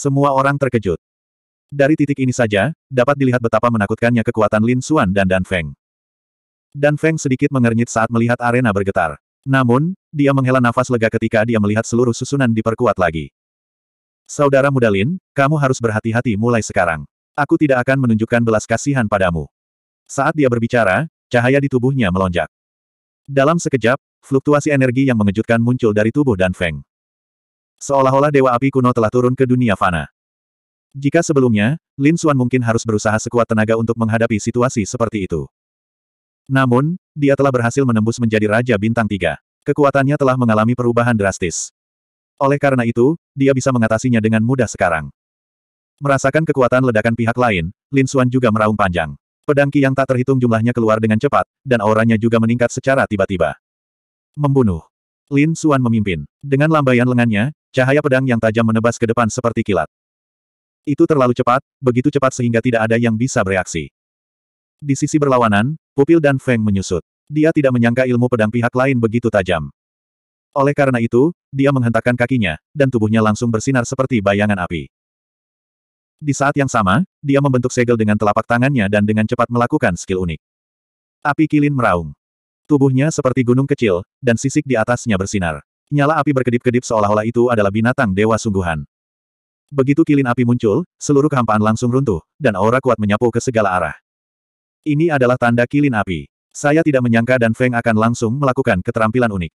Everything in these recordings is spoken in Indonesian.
Semua orang terkejut. Dari titik ini saja, dapat dilihat betapa menakutkannya kekuatan Lin Xuan dan Dan Feng. Dan Feng sedikit mengernyit saat melihat arena bergetar. Namun, dia menghela nafas lega ketika dia melihat seluruh susunan diperkuat lagi. Saudara muda Lin, kamu harus berhati-hati mulai sekarang. Aku tidak akan menunjukkan belas kasihan padamu. Saat dia berbicara, cahaya di tubuhnya melonjak. Dalam sekejap, fluktuasi energi yang mengejutkan muncul dari tubuh Dan Feng. Seolah-olah Dewa Api kuno telah turun ke dunia fana. Jika sebelumnya, Lin Xuan mungkin harus berusaha sekuat tenaga untuk menghadapi situasi seperti itu. Namun, dia telah berhasil menembus menjadi Raja Bintang Tiga. Kekuatannya telah mengalami perubahan drastis. Oleh karena itu, dia bisa mengatasinya dengan mudah sekarang. Merasakan kekuatan ledakan pihak lain, Lin Xuan juga meraung panjang. Pedangki yang tak terhitung jumlahnya keluar dengan cepat, dan auranya juga meningkat secara tiba-tiba. Membunuh. Lin Xuan memimpin. Dengan lambaian lengannya, Cahaya pedang yang tajam menebas ke depan seperti kilat. Itu terlalu cepat, begitu cepat sehingga tidak ada yang bisa bereaksi. Di sisi berlawanan, pupil dan Feng menyusut. Dia tidak menyangka ilmu pedang pihak lain begitu tajam. Oleh karena itu, dia menghentakkan kakinya, dan tubuhnya langsung bersinar seperti bayangan api. Di saat yang sama, dia membentuk segel dengan telapak tangannya dan dengan cepat melakukan skill unik. Api kilin meraung. Tubuhnya seperti gunung kecil, dan sisik di atasnya bersinar. Nyala api berkedip-kedip seolah-olah itu adalah binatang dewa sungguhan. Begitu kilin api muncul, seluruh kehampaan langsung runtuh, dan aura kuat menyapu ke segala arah. Ini adalah tanda kilin api. Saya tidak menyangka dan Feng akan langsung melakukan keterampilan unik.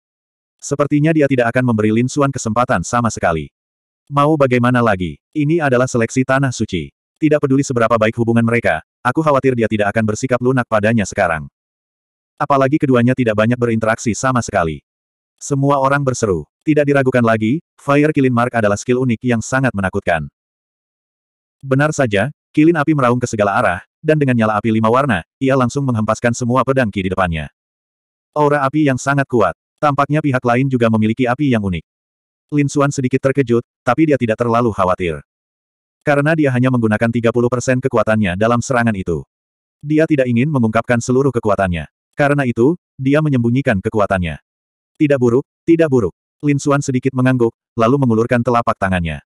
Sepertinya dia tidak akan memberi Lin Xuan kesempatan sama sekali. Mau bagaimana lagi? Ini adalah seleksi tanah suci. Tidak peduli seberapa baik hubungan mereka, aku khawatir dia tidak akan bersikap lunak padanya sekarang. Apalagi keduanya tidak banyak berinteraksi sama sekali. Semua orang berseru. Tidak diragukan lagi, Fire Kilin Mark adalah skill unik yang sangat menakutkan. Benar saja, kilin api meraung ke segala arah, dan dengan nyala api lima warna, ia langsung menghempaskan semua pedang ki di depannya. Aura api yang sangat kuat. Tampaknya pihak lain juga memiliki api yang unik. Lin Xuan sedikit terkejut, tapi dia tidak terlalu khawatir. Karena dia hanya menggunakan 30% kekuatannya dalam serangan itu. Dia tidak ingin mengungkapkan seluruh kekuatannya. Karena itu, dia menyembunyikan kekuatannya. Tidak buruk, tidak buruk. Lin Suan sedikit mengangguk, lalu mengulurkan telapak tangannya.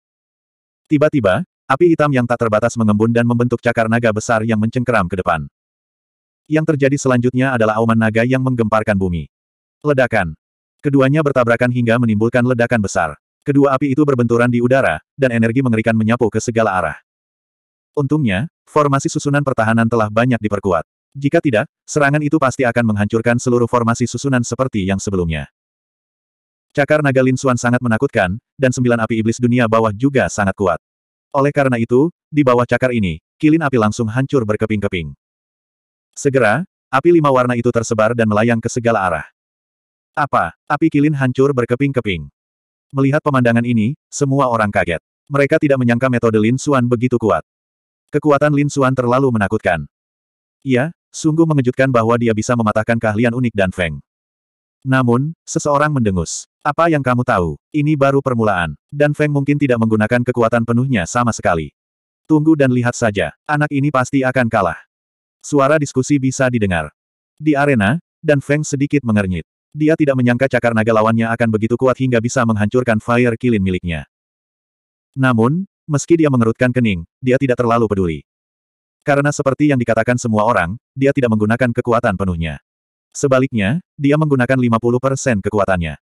Tiba-tiba, api hitam yang tak terbatas mengembun dan membentuk cakar naga besar yang mencengkeram ke depan. Yang terjadi selanjutnya adalah auman naga yang menggemparkan bumi. Ledakan. Keduanya bertabrakan hingga menimbulkan ledakan besar. Kedua api itu berbenturan di udara, dan energi mengerikan menyapu ke segala arah. Untungnya, formasi susunan pertahanan telah banyak diperkuat. Jika tidak, serangan itu pasti akan menghancurkan seluruh formasi susunan seperti yang sebelumnya. Cakar naga Lin Xuan sangat menakutkan, dan sembilan api iblis dunia bawah juga sangat kuat. Oleh karena itu, di bawah cakar ini, kilin api langsung hancur berkeping-keping. Segera, api lima warna itu tersebar dan melayang ke segala arah. Apa? Api kilin hancur berkeping-keping. Melihat pemandangan ini, semua orang kaget. Mereka tidak menyangka metode Lin Suan begitu kuat. Kekuatan Lin Suan terlalu menakutkan. Ia sungguh mengejutkan bahwa dia bisa mematahkan keahlian unik dan Feng. Namun, seseorang mendengus. Apa yang kamu tahu? Ini baru permulaan. Dan Feng mungkin tidak menggunakan kekuatan penuhnya sama sekali. Tunggu dan lihat saja. Anak ini pasti akan kalah. Suara diskusi bisa didengar. Di arena, dan Feng sedikit mengernyit. Dia tidak menyangka cakar naga lawannya akan begitu kuat hingga bisa menghancurkan fire kilin miliknya. Namun, meski dia mengerutkan kening, dia tidak terlalu peduli. Karena seperti yang dikatakan semua orang, dia tidak menggunakan kekuatan penuhnya. Sebaliknya, dia menggunakan 50% kekuatannya.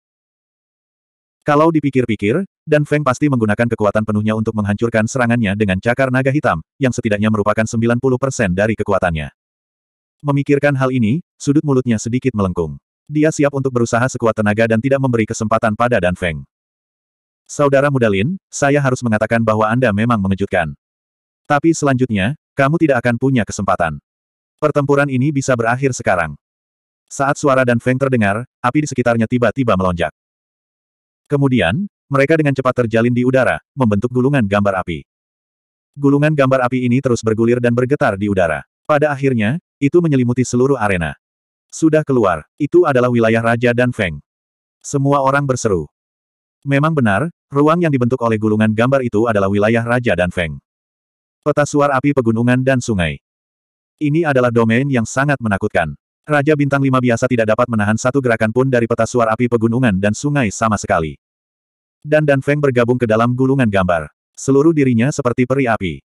Kalau dipikir-pikir, Dan Feng pasti menggunakan kekuatan penuhnya untuk menghancurkan serangannya dengan cakar naga hitam, yang setidaknya merupakan 90% dari kekuatannya. Memikirkan hal ini, sudut mulutnya sedikit melengkung. Dia siap untuk berusaha sekuat tenaga dan tidak memberi kesempatan pada Dan Feng. Saudara muda Lin, saya harus mengatakan bahwa Anda memang mengejutkan. Tapi selanjutnya, kamu tidak akan punya kesempatan. Pertempuran ini bisa berakhir sekarang. Saat suara dan Feng terdengar, api di sekitarnya tiba-tiba melonjak. Kemudian, mereka dengan cepat terjalin di udara, membentuk gulungan gambar api. Gulungan gambar api ini terus bergulir dan bergetar di udara. Pada akhirnya, itu menyelimuti seluruh arena. Sudah keluar, itu adalah wilayah Raja dan Feng. Semua orang berseru. Memang benar, ruang yang dibentuk oleh gulungan gambar itu adalah wilayah Raja dan Feng. Peta suar api pegunungan dan sungai. Ini adalah domain yang sangat menakutkan. Raja Bintang Lima biasa tidak dapat menahan satu gerakan pun dari peta suar api pegunungan dan sungai sama sekali. Dan Dan Feng bergabung ke dalam gulungan gambar. Seluruh dirinya seperti peri api.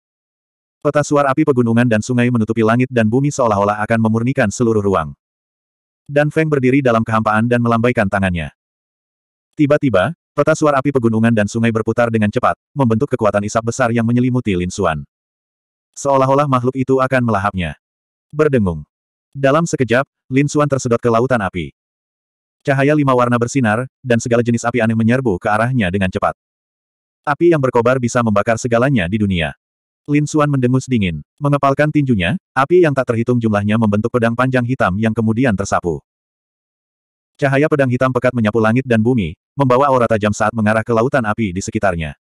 Peta suar api pegunungan dan sungai menutupi langit dan bumi seolah-olah akan memurnikan seluruh ruang. Dan Feng berdiri dalam kehampaan dan melambaikan tangannya. Tiba-tiba, peta suar api pegunungan dan sungai berputar dengan cepat, membentuk kekuatan isap besar yang menyelimuti Lin Xuan. Seolah-olah makhluk itu akan melahapnya. Berdengung. Dalam sekejap, Lin Xuan tersedot ke lautan api. Cahaya lima warna bersinar, dan segala jenis api aneh menyerbu ke arahnya dengan cepat. Api yang berkobar bisa membakar segalanya di dunia. Lin Xuan mendengus dingin. Mengepalkan tinjunya, api yang tak terhitung jumlahnya membentuk pedang panjang hitam yang kemudian tersapu. Cahaya pedang hitam pekat menyapu langit dan bumi, membawa aura tajam saat mengarah ke lautan api di sekitarnya.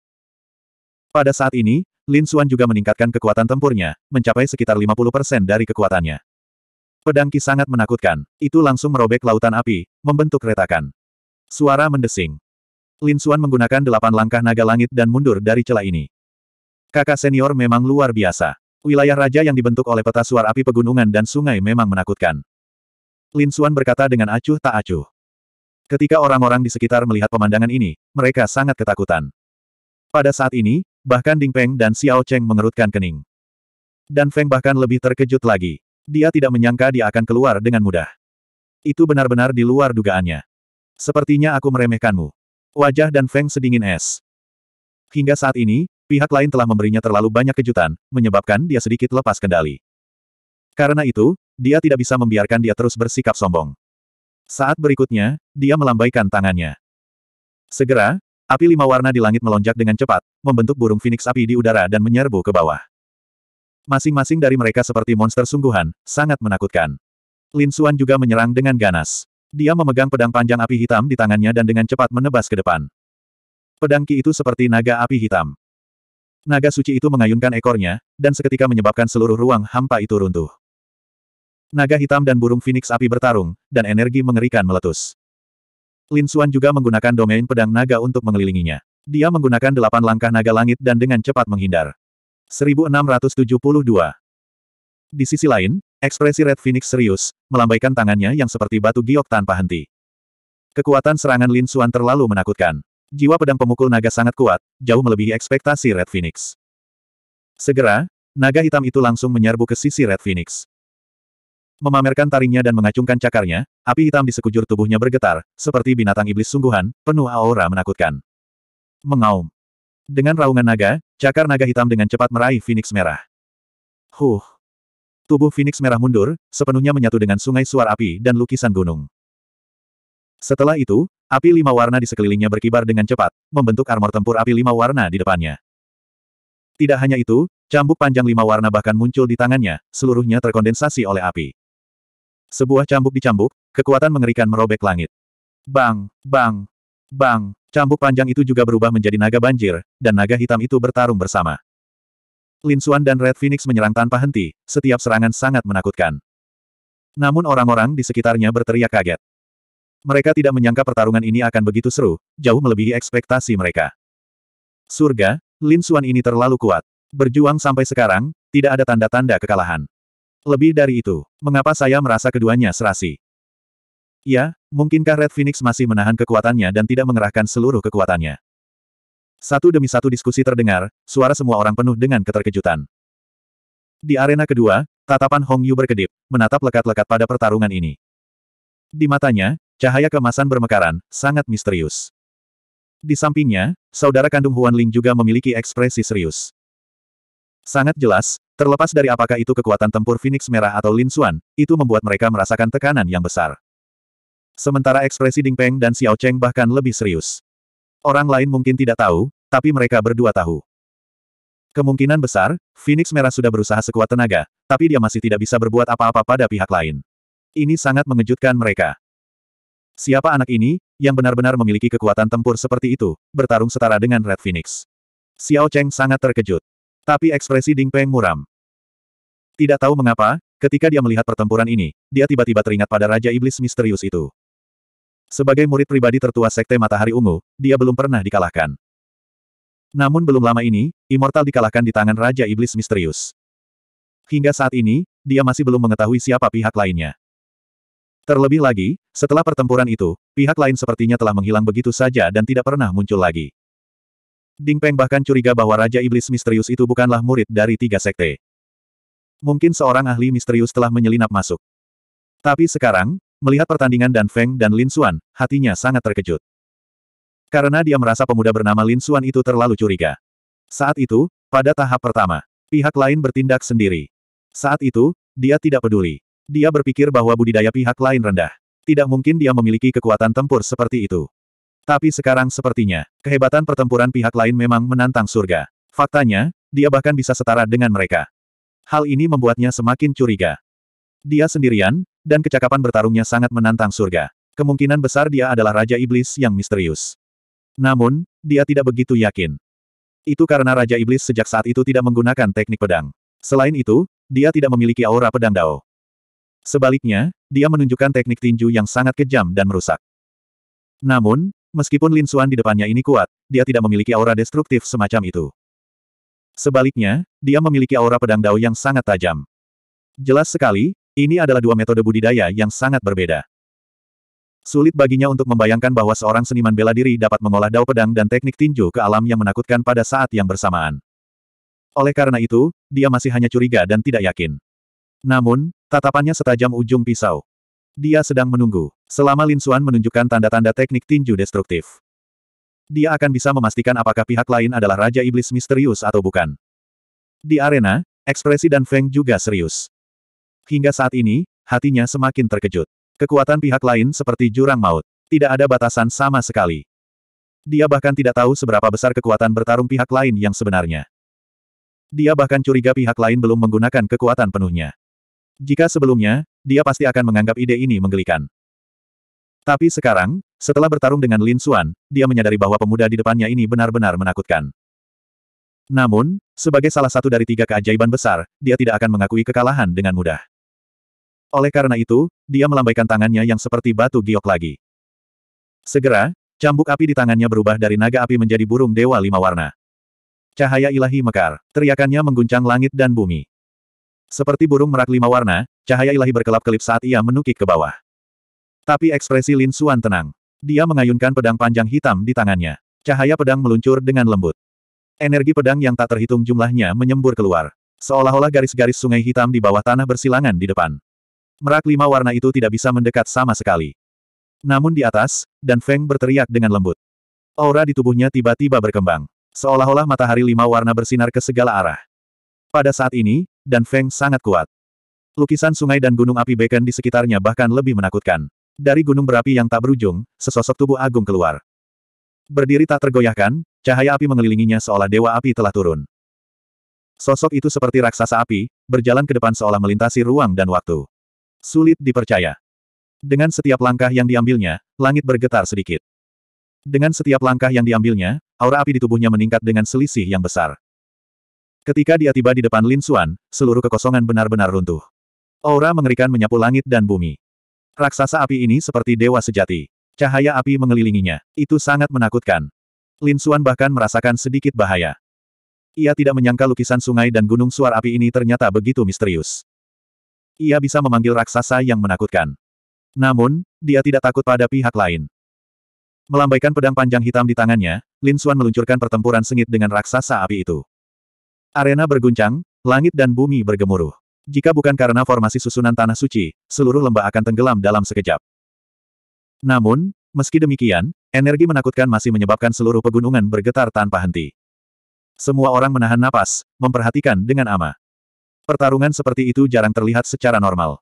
Pada saat ini, Lin Xuan juga meningkatkan kekuatan tempurnya, mencapai sekitar 50% dari kekuatannya. Pedang Ki sangat menakutkan, itu langsung merobek lautan api, membentuk retakan. Suara mendesing. Lin Xuan menggunakan delapan langkah naga langit dan mundur dari celah ini. Kakak senior memang luar biasa. Wilayah raja yang dibentuk oleh peta suar api pegunungan dan sungai memang menakutkan. Lin Xuan berkata dengan acuh tak acuh. Ketika orang-orang di sekitar melihat pemandangan ini, mereka sangat ketakutan. Pada saat ini, bahkan Ding Peng dan Xiao Cheng mengerutkan kening. Dan Feng bahkan lebih terkejut lagi. Dia tidak menyangka dia akan keluar dengan mudah. Itu benar-benar di luar dugaannya. Sepertinya aku meremehkanmu. Wajah dan Feng sedingin es. Hingga saat ini, pihak lain telah memberinya terlalu banyak kejutan, menyebabkan dia sedikit lepas kendali. Karena itu, dia tidak bisa membiarkan dia terus bersikap sombong. Saat berikutnya, dia melambaikan tangannya. Segera, api lima warna di langit melonjak dengan cepat, membentuk burung phoenix api di udara dan menyerbu ke bawah. Masing-masing dari mereka seperti monster sungguhan, sangat menakutkan. Lin Suan juga menyerang dengan ganas. Dia memegang pedang panjang api hitam di tangannya dan dengan cepat menebas ke depan. Pedang Ki itu seperti naga api hitam. Naga suci itu mengayunkan ekornya, dan seketika menyebabkan seluruh ruang hampa itu runtuh. Naga hitam dan burung Phoenix api bertarung, dan energi mengerikan meletus. Lin Suan juga menggunakan domain pedang naga untuk mengelilinginya. Dia menggunakan delapan langkah naga langit dan dengan cepat menghindar. 1672. Di sisi lain, ekspresi Red Phoenix serius, melambaikan tangannya yang seperti batu giok tanpa henti. Kekuatan serangan Lin Xuan terlalu menakutkan. Jiwa pedang pemukul naga sangat kuat, jauh melebihi ekspektasi Red Phoenix. Segera, naga hitam itu langsung menyerbu ke sisi Red Phoenix. Memamerkan taringnya dan mengacungkan cakarnya, api hitam di sekujur tubuhnya bergetar, seperti binatang iblis sungguhan, penuh aura menakutkan. Mengaum. Dengan raungan naga, cakar naga hitam dengan cepat meraih Phoenix merah. Huh. Tubuh Phoenix merah mundur, sepenuhnya menyatu dengan sungai suar api dan lukisan gunung. Setelah itu, api lima warna di sekelilingnya berkibar dengan cepat, membentuk armor tempur api lima warna di depannya. Tidak hanya itu, cambuk panjang lima warna bahkan muncul di tangannya, seluruhnya terkondensasi oleh api. Sebuah cambuk dicambuk, kekuatan mengerikan merobek langit. Bang, bang, Bang! Cambuk panjang itu juga berubah menjadi naga banjir, dan naga hitam itu bertarung bersama. Lin Xuan dan Red Phoenix menyerang tanpa henti, setiap serangan sangat menakutkan. Namun orang-orang di sekitarnya berteriak kaget. Mereka tidak menyangka pertarungan ini akan begitu seru, jauh melebihi ekspektasi mereka. Surga, Lin Xuan ini terlalu kuat. Berjuang sampai sekarang, tidak ada tanda-tanda kekalahan. Lebih dari itu, mengapa saya merasa keduanya serasi? Ya, mungkinkah Red Phoenix masih menahan kekuatannya dan tidak mengerahkan seluruh kekuatannya? Satu demi satu diskusi terdengar, suara semua orang penuh dengan keterkejutan. Di arena kedua, tatapan Hong Yu berkedip, menatap lekat-lekat pada pertarungan ini. Di matanya, cahaya kemasan bermekaran, sangat misterius. Di sampingnya, saudara kandung Huan Ling juga memiliki ekspresi serius. Sangat jelas, terlepas dari apakah itu kekuatan tempur Phoenix Merah atau Lin Xuan, itu membuat mereka merasakan tekanan yang besar. Sementara ekspresi Ding Peng dan Xiao Cheng bahkan lebih serius. Orang lain mungkin tidak tahu, tapi mereka berdua tahu. Kemungkinan besar, Phoenix Merah sudah berusaha sekuat tenaga, tapi dia masih tidak bisa berbuat apa-apa pada pihak lain. Ini sangat mengejutkan mereka. Siapa anak ini, yang benar-benar memiliki kekuatan tempur seperti itu, bertarung setara dengan Red Phoenix. Xiao Cheng sangat terkejut. Tapi ekspresi Ding Peng muram. Tidak tahu mengapa, ketika dia melihat pertempuran ini, dia tiba-tiba teringat pada Raja Iblis misterius itu. Sebagai murid pribadi tertua Sekte Matahari Ungu, dia belum pernah dikalahkan. Namun belum lama ini, Immortal dikalahkan di tangan Raja Iblis Misterius. Hingga saat ini, dia masih belum mengetahui siapa pihak lainnya. Terlebih lagi, setelah pertempuran itu, pihak lain sepertinya telah menghilang begitu saja dan tidak pernah muncul lagi. Ding Peng bahkan curiga bahwa Raja Iblis Misterius itu bukanlah murid dari tiga sekte. Mungkin seorang ahli misterius telah menyelinap masuk. Tapi sekarang, Melihat pertandingan Dan Feng dan Lin Xuan, hatinya sangat terkejut. Karena dia merasa pemuda bernama Lin Xuan itu terlalu curiga. Saat itu, pada tahap pertama, pihak lain bertindak sendiri. Saat itu, dia tidak peduli. Dia berpikir bahwa budidaya pihak lain rendah. Tidak mungkin dia memiliki kekuatan tempur seperti itu. Tapi sekarang sepertinya, kehebatan pertempuran pihak lain memang menantang surga. Faktanya, dia bahkan bisa setara dengan mereka. Hal ini membuatnya semakin curiga. Dia sendirian, dan kecakapan bertarungnya sangat menantang surga. Kemungkinan besar dia adalah Raja Iblis yang misterius. Namun, dia tidak begitu yakin. Itu karena Raja Iblis sejak saat itu tidak menggunakan teknik pedang. Selain itu, dia tidak memiliki aura pedang Dao. Sebaliknya, dia menunjukkan teknik tinju yang sangat kejam dan merusak. Namun, meskipun Lin Xuan di depannya ini kuat, dia tidak memiliki aura destruktif semacam itu. Sebaliknya, dia memiliki aura pedang Dao yang sangat tajam. Jelas sekali, ini adalah dua metode budidaya yang sangat berbeda. Sulit baginya untuk membayangkan bahwa seorang seniman bela diri dapat mengolah dao pedang dan teknik tinju ke alam yang menakutkan pada saat yang bersamaan. Oleh karena itu, dia masih hanya curiga dan tidak yakin. Namun, tatapannya setajam ujung pisau. Dia sedang menunggu, selama Lin Xuan menunjukkan tanda-tanda teknik tinju destruktif. Dia akan bisa memastikan apakah pihak lain adalah Raja Iblis Misterius atau bukan. Di arena, ekspresi dan Feng juga serius. Hingga saat ini, hatinya semakin terkejut. Kekuatan pihak lain seperti jurang maut. Tidak ada batasan sama sekali. Dia bahkan tidak tahu seberapa besar kekuatan bertarung pihak lain yang sebenarnya. Dia bahkan curiga pihak lain belum menggunakan kekuatan penuhnya. Jika sebelumnya, dia pasti akan menganggap ide ini menggelikan. Tapi sekarang, setelah bertarung dengan Lin Xuan, dia menyadari bahwa pemuda di depannya ini benar-benar menakutkan. Namun, sebagai salah satu dari tiga keajaiban besar, dia tidak akan mengakui kekalahan dengan mudah. Oleh karena itu, dia melambaikan tangannya yang seperti batu giok lagi. Segera, cambuk api di tangannya berubah dari naga api menjadi burung dewa lima warna. Cahaya ilahi mekar, teriakannya mengguncang langit dan bumi. Seperti burung merak lima warna, cahaya ilahi berkelap-kelip saat ia menukik ke bawah. Tapi ekspresi Lin Xuan tenang. Dia mengayunkan pedang panjang hitam di tangannya. Cahaya pedang meluncur dengan lembut. Energi pedang yang tak terhitung jumlahnya menyembur keluar. Seolah-olah garis-garis sungai hitam di bawah tanah bersilangan di depan merak lima warna itu tidak bisa mendekat sama sekali. Namun di atas, Dan Feng berteriak dengan lembut. Aura di tubuhnya tiba-tiba berkembang. Seolah-olah matahari lima warna bersinar ke segala arah. Pada saat ini, Dan Feng sangat kuat. Lukisan sungai dan gunung api beken di sekitarnya bahkan lebih menakutkan. Dari gunung berapi yang tak berujung, sesosok tubuh agung keluar. Berdiri tak tergoyahkan, cahaya api mengelilinginya seolah dewa api telah turun. Sosok itu seperti raksasa api, berjalan ke depan seolah melintasi ruang dan waktu. Sulit dipercaya. Dengan setiap langkah yang diambilnya, langit bergetar sedikit. Dengan setiap langkah yang diambilnya, aura api di tubuhnya meningkat dengan selisih yang besar. Ketika dia tiba di depan Lin Xuan, seluruh kekosongan benar-benar runtuh. Aura mengerikan menyapu langit dan bumi. Raksasa api ini seperti dewa sejati. Cahaya api mengelilinginya. Itu sangat menakutkan. Lin Xuan bahkan merasakan sedikit bahaya. Ia tidak menyangka lukisan sungai dan gunung suar api ini ternyata begitu misterius ia bisa memanggil raksasa yang menakutkan. Namun, dia tidak takut pada pihak lain. Melambaikan pedang panjang hitam di tangannya, Lin Xuan meluncurkan pertempuran sengit dengan raksasa api itu. Arena berguncang, langit dan bumi bergemuruh. Jika bukan karena formasi susunan tanah suci, seluruh lembah akan tenggelam dalam sekejap. Namun, meski demikian, energi menakutkan masih menyebabkan seluruh pegunungan bergetar tanpa henti. Semua orang menahan napas, memperhatikan dengan aman. Pertarungan seperti itu jarang terlihat secara normal.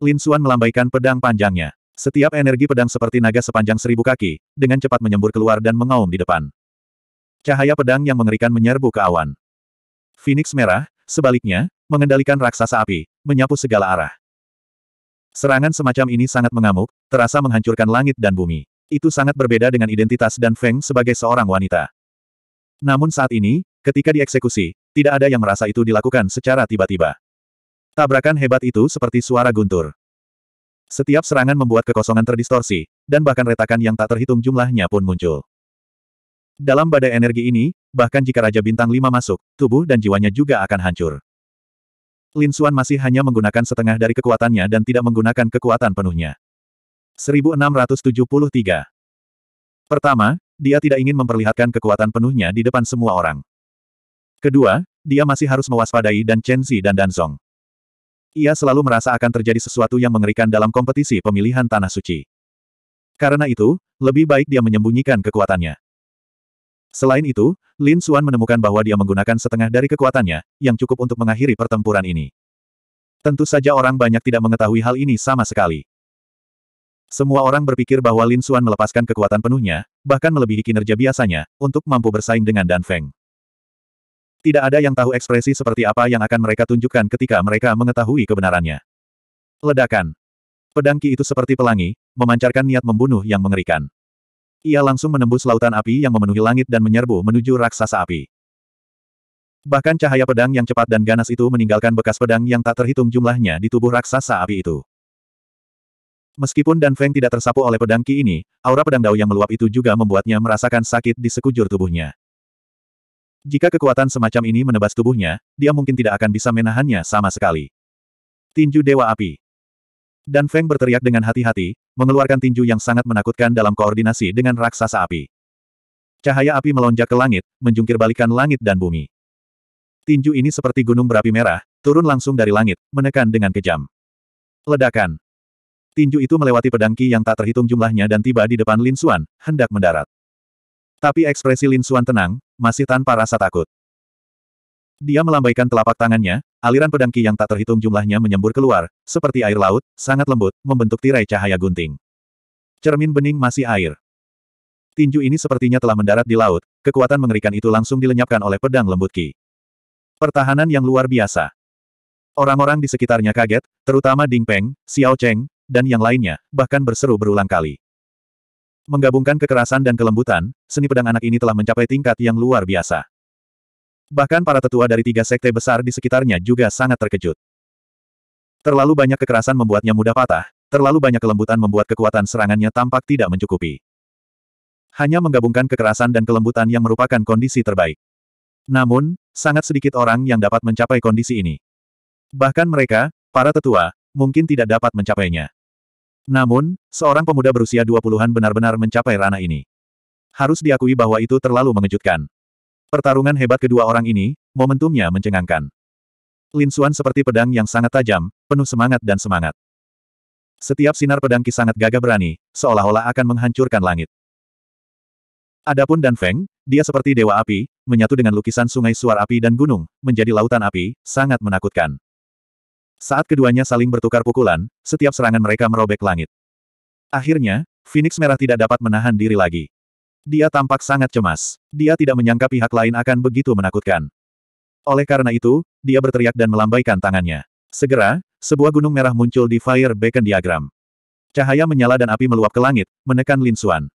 Lin Xuan melambaikan pedang panjangnya. Setiap energi pedang seperti naga sepanjang seribu kaki, dengan cepat menyembur keluar dan mengaum di depan. Cahaya pedang yang mengerikan menyerbu ke awan. Phoenix merah, sebaliknya, mengendalikan raksasa api, menyapu segala arah. Serangan semacam ini sangat mengamuk, terasa menghancurkan langit dan bumi. Itu sangat berbeda dengan identitas Dan Feng sebagai seorang wanita. Namun saat ini, Ketika dieksekusi, tidak ada yang merasa itu dilakukan secara tiba-tiba. Tabrakan hebat itu seperti suara guntur. Setiap serangan membuat kekosongan terdistorsi, dan bahkan retakan yang tak terhitung jumlahnya pun muncul. Dalam badai energi ini, bahkan jika Raja Bintang 5 masuk, tubuh dan jiwanya juga akan hancur. Lin Xuan masih hanya menggunakan setengah dari kekuatannya dan tidak menggunakan kekuatan penuhnya. 1673 Pertama, dia tidak ingin memperlihatkan kekuatan penuhnya di depan semua orang. Kedua, dia masih harus mewaspadai dan Chen Zi dan Dan Zong. Ia selalu merasa akan terjadi sesuatu yang mengerikan dalam kompetisi pemilihan Tanah Suci. Karena itu, lebih baik dia menyembunyikan kekuatannya. Selain itu, Lin Xuan menemukan bahwa dia menggunakan setengah dari kekuatannya, yang cukup untuk mengakhiri pertempuran ini. Tentu saja orang banyak tidak mengetahui hal ini sama sekali. Semua orang berpikir bahwa Lin Xuan melepaskan kekuatan penuhnya, bahkan melebihi kinerja biasanya, untuk mampu bersaing dengan Dan Feng. Tidak ada yang tahu ekspresi seperti apa yang akan mereka tunjukkan ketika mereka mengetahui kebenarannya. Ledakan. Pedang Ki itu seperti pelangi, memancarkan niat membunuh yang mengerikan. Ia langsung menembus lautan api yang memenuhi langit dan menyerbu menuju raksasa api. Bahkan cahaya pedang yang cepat dan ganas itu meninggalkan bekas pedang yang tak terhitung jumlahnya di tubuh raksasa api itu. Meskipun Dan Feng tidak tersapu oleh pedang Ki ini, aura pedang Dao yang meluap itu juga membuatnya merasakan sakit di sekujur tubuhnya. Jika kekuatan semacam ini menebas tubuhnya, dia mungkin tidak akan bisa menahannya sama sekali. Tinju Dewa Api Dan Feng berteriak dengan hati-hati, mengeluarkan tinju yang sangat menakutkan dalam koordinasi dengan raksasa api. Cahaya api melonjak ke langit, menjungkir balikan langit dan bumi. Tinju ini seperti gunung berapi merah, turun langsung dari langit, menekan dengan kejam. Ledakan. Tinju itu melewati pedangki yang tak terhitung jumlahnya dan tiba di depan Lin Xuan, hendak mendarat. Tapi ekspresi Lin Suan tenang, masih tanpa rasa takut. Dia melambaikan telapak tangannya, aliran pedang Qi yang tak terhitung jumlahnya menyembur keluar, seperti air laut, sangat lembut, membentuk tirai cahaya gunting. Cermin bening masih air. Tinju ini sepertinya telah mendarat di laut, kekuatan mengerikan itu langsung dilenyapkan oleh pedang lembut Qi. Pertahanan yang luar biasa. Orang-orang di sekitarnya kaget, terutama Ding Peng, Xiao Cheng, dan yang lainnya, bahkan berseru berulang kali. Menggabungkan kekerasan dan kelembutan, seni pedang anak ini telah mencapai tingkat yang luar biasa. Bahkan para tetua dari tiga sekte besar di sekitarnya juga sangat terkejut. Terlalu banyak kekerasan membuatnya mudah patah, terlalu banyak kelembutan membuat kekuatan serangannya tampak tidak mencukupi. Hanya menggabungkan kekerasan dan kelembutan yang merupakan kondisi terbaik. Namun, sangat sedikit orang yang dapat mencapai kondisi ini. Bahkan mereka, para tetua, mungkin tidak dapat mencapainya. Namun, seorang pemuda berusia 20-an benar-benar mencapai ranah ini. Harus diakui bahwa itu terlalu mengejutkan. Pertarungan hebat kedua orang ini, momentumnya mencengangkan. Lin Xuan seperti pedang yang sangat tajam, penuh semangat dan semangat. Setiap sinar pedang Ki sangat gagah berani, seolah-olah akan menghancurkan langit. Adapun Dan Feng, dia seperti dewa api, menyatu dengan lukisan sungai suar api dan gunung, menjadi lautan api, sangat menakutkan. Saat keduanya saling bertukar pukulan, setiap serangan mereka merobek langit. Akhirnya, Phoenix Merah tidak dapat menahan diri lagi. Dia tampak sangat cemas. Dia tidak menyangka pihak lain akan begitu menakutkan. Oleh karena itu, dia berteriak dan melambaikan tangannya. Segera, sebuah gunung merah muncul di Fire Beacon Diagram. Cahaya menyala dan api meluap ke langit, menekan Lin Xuan.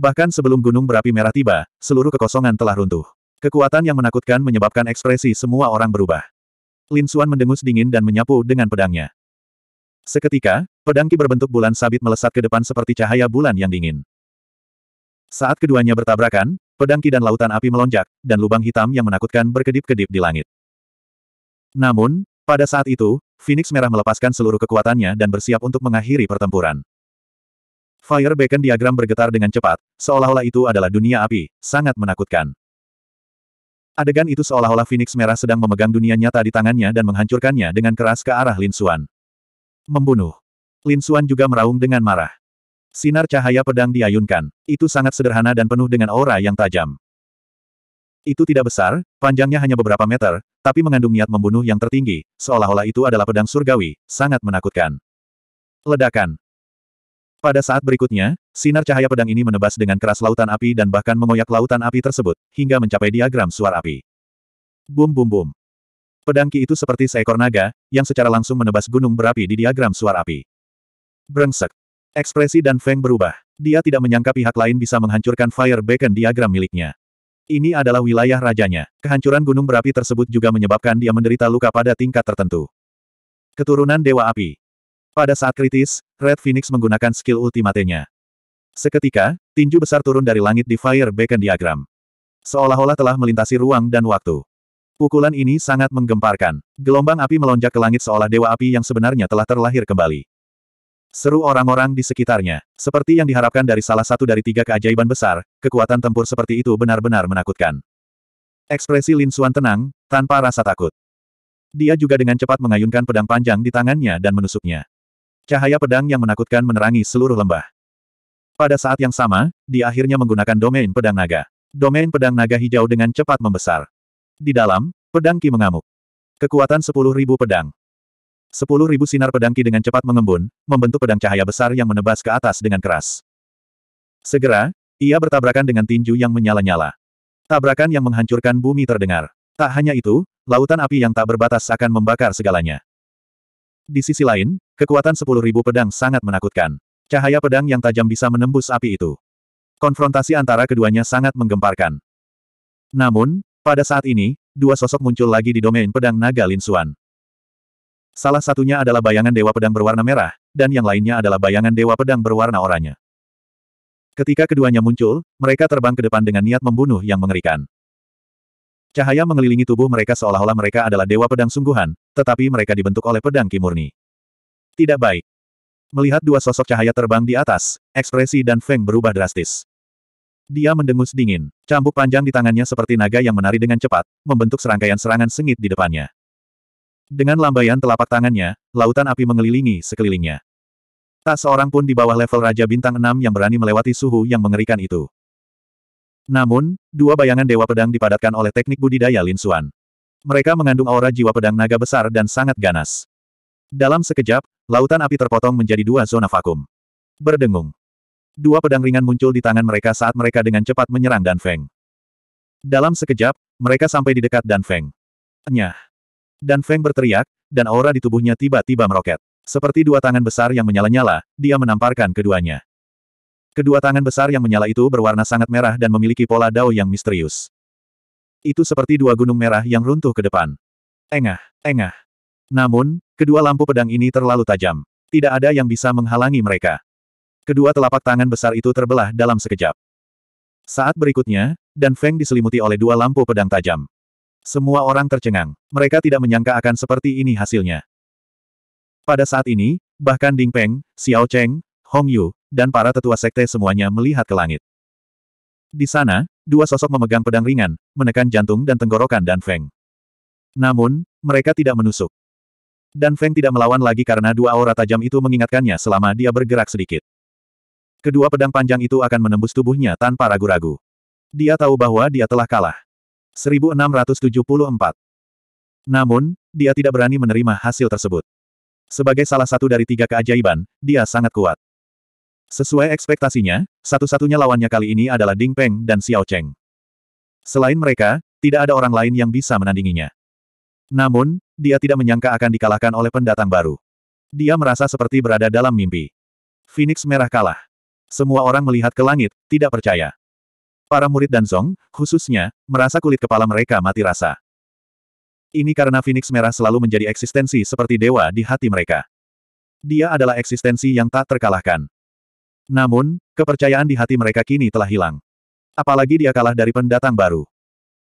Bahkan sebelum gunung berapi merah tiba, seluruh kekosongan telah runtuh. Kekuatan yang menakutkan menyebabkan ekspresi semua orang berubah. Lin Xuan mendengus dingin dan menyapu dengan pedangnya. Seketika, pedang Ki berbentuk bulan sabit melesat ke depan seperti cahaya bulan yang dingin. Saat keduanya bertabrakan, pedang Ki dan lautan api melonjak, dan lubang hitam yang menakutkan berkedip-kedip di langit. Namun, pada saat itu, Phoenix Merah melepaskan seluruh kekuatannya dan bersiap untuk mengakhiri pertempuran. Fire Beacon diagram bergetar dengan cepat, seolah-olah itu adalah dunia api, sangat menakutkan. Adegan itu seolah-olah Phoenix Merah sedang memegang dunia nyata di tangannya dan menghancurkannya dengan keras ke arah Lin Xuan. Membunuh. Lin Xuan juga meraung dengan marah. Sinar cahaya pedang diayunkan. Itu sangat sederhana dan penuh dengan aura yang tajam. Itu tidak besar, panjangnya hanya beberapa meter, tapi mengandung niat membunuh yang tertinggi, seolah-olah itu adalah pedang surgawi, sangat menakutkan. Ledakan. Pada saat berikutnya, sinar cahaya pedang ini menebas dengan keras lautan api dan bahkan mengoyak lautan api tersebut, hingga mencapai diagram suar api. Bum bum bum. Pedang Ki itu seperti seekor naga, yang secara langsung menebas gunung berapi di diagram suar api. Brengsek. Ekspresi dan Feng berubah. Dia tidak menyangka pihak lain bisa menghancurkan Fire Beacon diagram miliknya. Ini adalah wilayah rajanya. Kehancuran gunung berapi tersebut juga menyebabkan dia menderita luka pada tingkat tertentu. Keturunan Dewa Api. Pada saat kritis, Red Phoenix menggunakan skill ultimatenya. Seketika, tinju besar turun dari langit di Fire Beacon Diagram. Seolah-olah telah melintasi ruang dan waktu. Pukulan ini sangat menggemparkan. Gelombang api melonjak ke langit seolah dewa api yang sebenarnya telah terlahir kembali. Seru orang-orang di sekitarnya. Seperti yang diharapkan dari salah satu dari tiga keajaiban besar, kekuatan tempur seperti itu benar-benar menakutkan. Ekspresi Lin Xuan tenang, tanpa rasa takut. Dia juga dengan cepat mengayunkan pedang panjang di tangannya dan menusuknya. Cahaya pedang yang menakutkan menerangi seluruh lembah. Pada saat yang sama, dia akhirnya menggunakan domain pedang naga. Domain pedang naga hijau dengan cepat membesar. Di dalam, pedang Ki mengamuk. Kekuatan 10.000 pedang. 10.000 sinar pedang Ki dengan cepat mengembun, membentuk pedang cahaya besar yang menebas ke atas dengan keras. Segera, ia bertabrakan dengan tinju yang menyala-nyala. Tabrakan yang menghancurkan bumi terdengar. Tak hanya itu, lautan api yang tak berbatas akan membakar segalanya. Di sisi lain, kekuatan 10.000 pedang sangat menakutkan. Cahaya pedang yang tajam bisa menembus api itu. Konfrontasi antara keduanya sangat menggemparkan. Namun, pada saat ini, dua sosok muncul lagi di domain pedang naga Linsuan. Salah satunya adalah bayangan dewa pedang berwarna merah, dan yang lainnya adalah bayangan dewa pedang berwarna oranye. Ketika keduanya muncul, mereka terbang ke depan dengan niat membunuh yang mengerikan. Cahaya mengelilingi tubuh mereka seolah-olah mereka adalah dewa pedang sungguhan, tetapi mereka dibentuk oleh pedang kimurni. Tidak baik. Melihat dua sosok cahaya terbang di atas, ekspresi dan Feng berubah drastis. Dia mendengus dingin, cambuk panjang di tangannya seperti naga yang menari dengan cepat, membentuk serangkaian serangan sengit di depannya. Dengan lambaian telapak tangannya, lautan api mengelilingi sekelilingnya. Tak seorang pun di bawah level Raja Bintang 6 yang berani melewati suhu yang mengerikan itu. Namun, dua bayangan Dewa Pedang dipadatkan oleh teknik budidaya Lin Xuan. Mereka mengandung aura jiwa pedang naga besar dan sangat ganas. Dalam sekejap, lautan api terpotong menjadi dua zona vakum. Berdengung. Dua pedang ringan muncul di tangan mereka saat mereka dengan cepat menyerang Dan Feng. Dalam sekejap, mereka sampai di dekat Dan Feng. Nyah. Dan Feng berteriak, dan aura di tubuhnya tiba-tiba meroket. Seperti dua tangan besar yang menyala-nyala, dia menamparkan keduanya. Kedua tangan besar yang menyala itu berwarna sangat merah dan memiliki pola dao yang misterius. Itu seperti dua gunung merah yang runtuh ke depan. Engah, engah. Namun, kedua lampu pedang ini terlalu tajam. Tidak ada yang bisa menghalangi mereka. Kedua telapak tangan besar itu terbelah dalam sekejap. Saat berikutnya, Dan Feng diselimuti oleh dua lampu pedang tajam. Semua orang tercengang. Mereka tidak menyangka akan seperti ini hasilnya. Pada saat ini, bahkan Ding Peng, Xiao Cheng, Hong Yu, dan para tetua sekte semuanya melihat ke langit. Di sana, dua sosok memegang pedang ringan, menekan jantung dan tenggorokan Dan Feng. Namun, mereka tidak menusuk. Dan Feng tidak melawan lagi karena dua aura tajam itu mengingatkannya selama dia bergerak sedikit. Kedua pedang panjang itu akan menembus tubuhnya tanpa ragu-ragu. Dia tahu bahwa dia telah kalah. 1674. Namun, dia tidak berani menerima hasil tersebut. Sebagai salah satu dari tiga keajaiban, dia sangat kuat. Sesuai ekspektasinya, satu-satunya lawannya kali ini adalah Ding Peng dan Xiao Cheng. Selain mereka, tidak ada orang lain yang bisa menandinginya. Namun, dia tidak menyangka akan dikalahkan oleh pendatang baru. Dia merasa seperti berada dalam mimpi. Phoenix merah kalah. Semua orang melihat ke langit, tidak percaya. Para murid dan Zong, khususnya, merasa kulit kepala mereka mati rasa. Ini karena Phoenix merah selalu menjadi eksistensi seperti dewa di hati mereka. Dia adalah eksistensi yang tak terkalahkan. Namun, kepercayaan di hati mereka kini telah hilang. Apalagi dia kalah dari pendatang baru.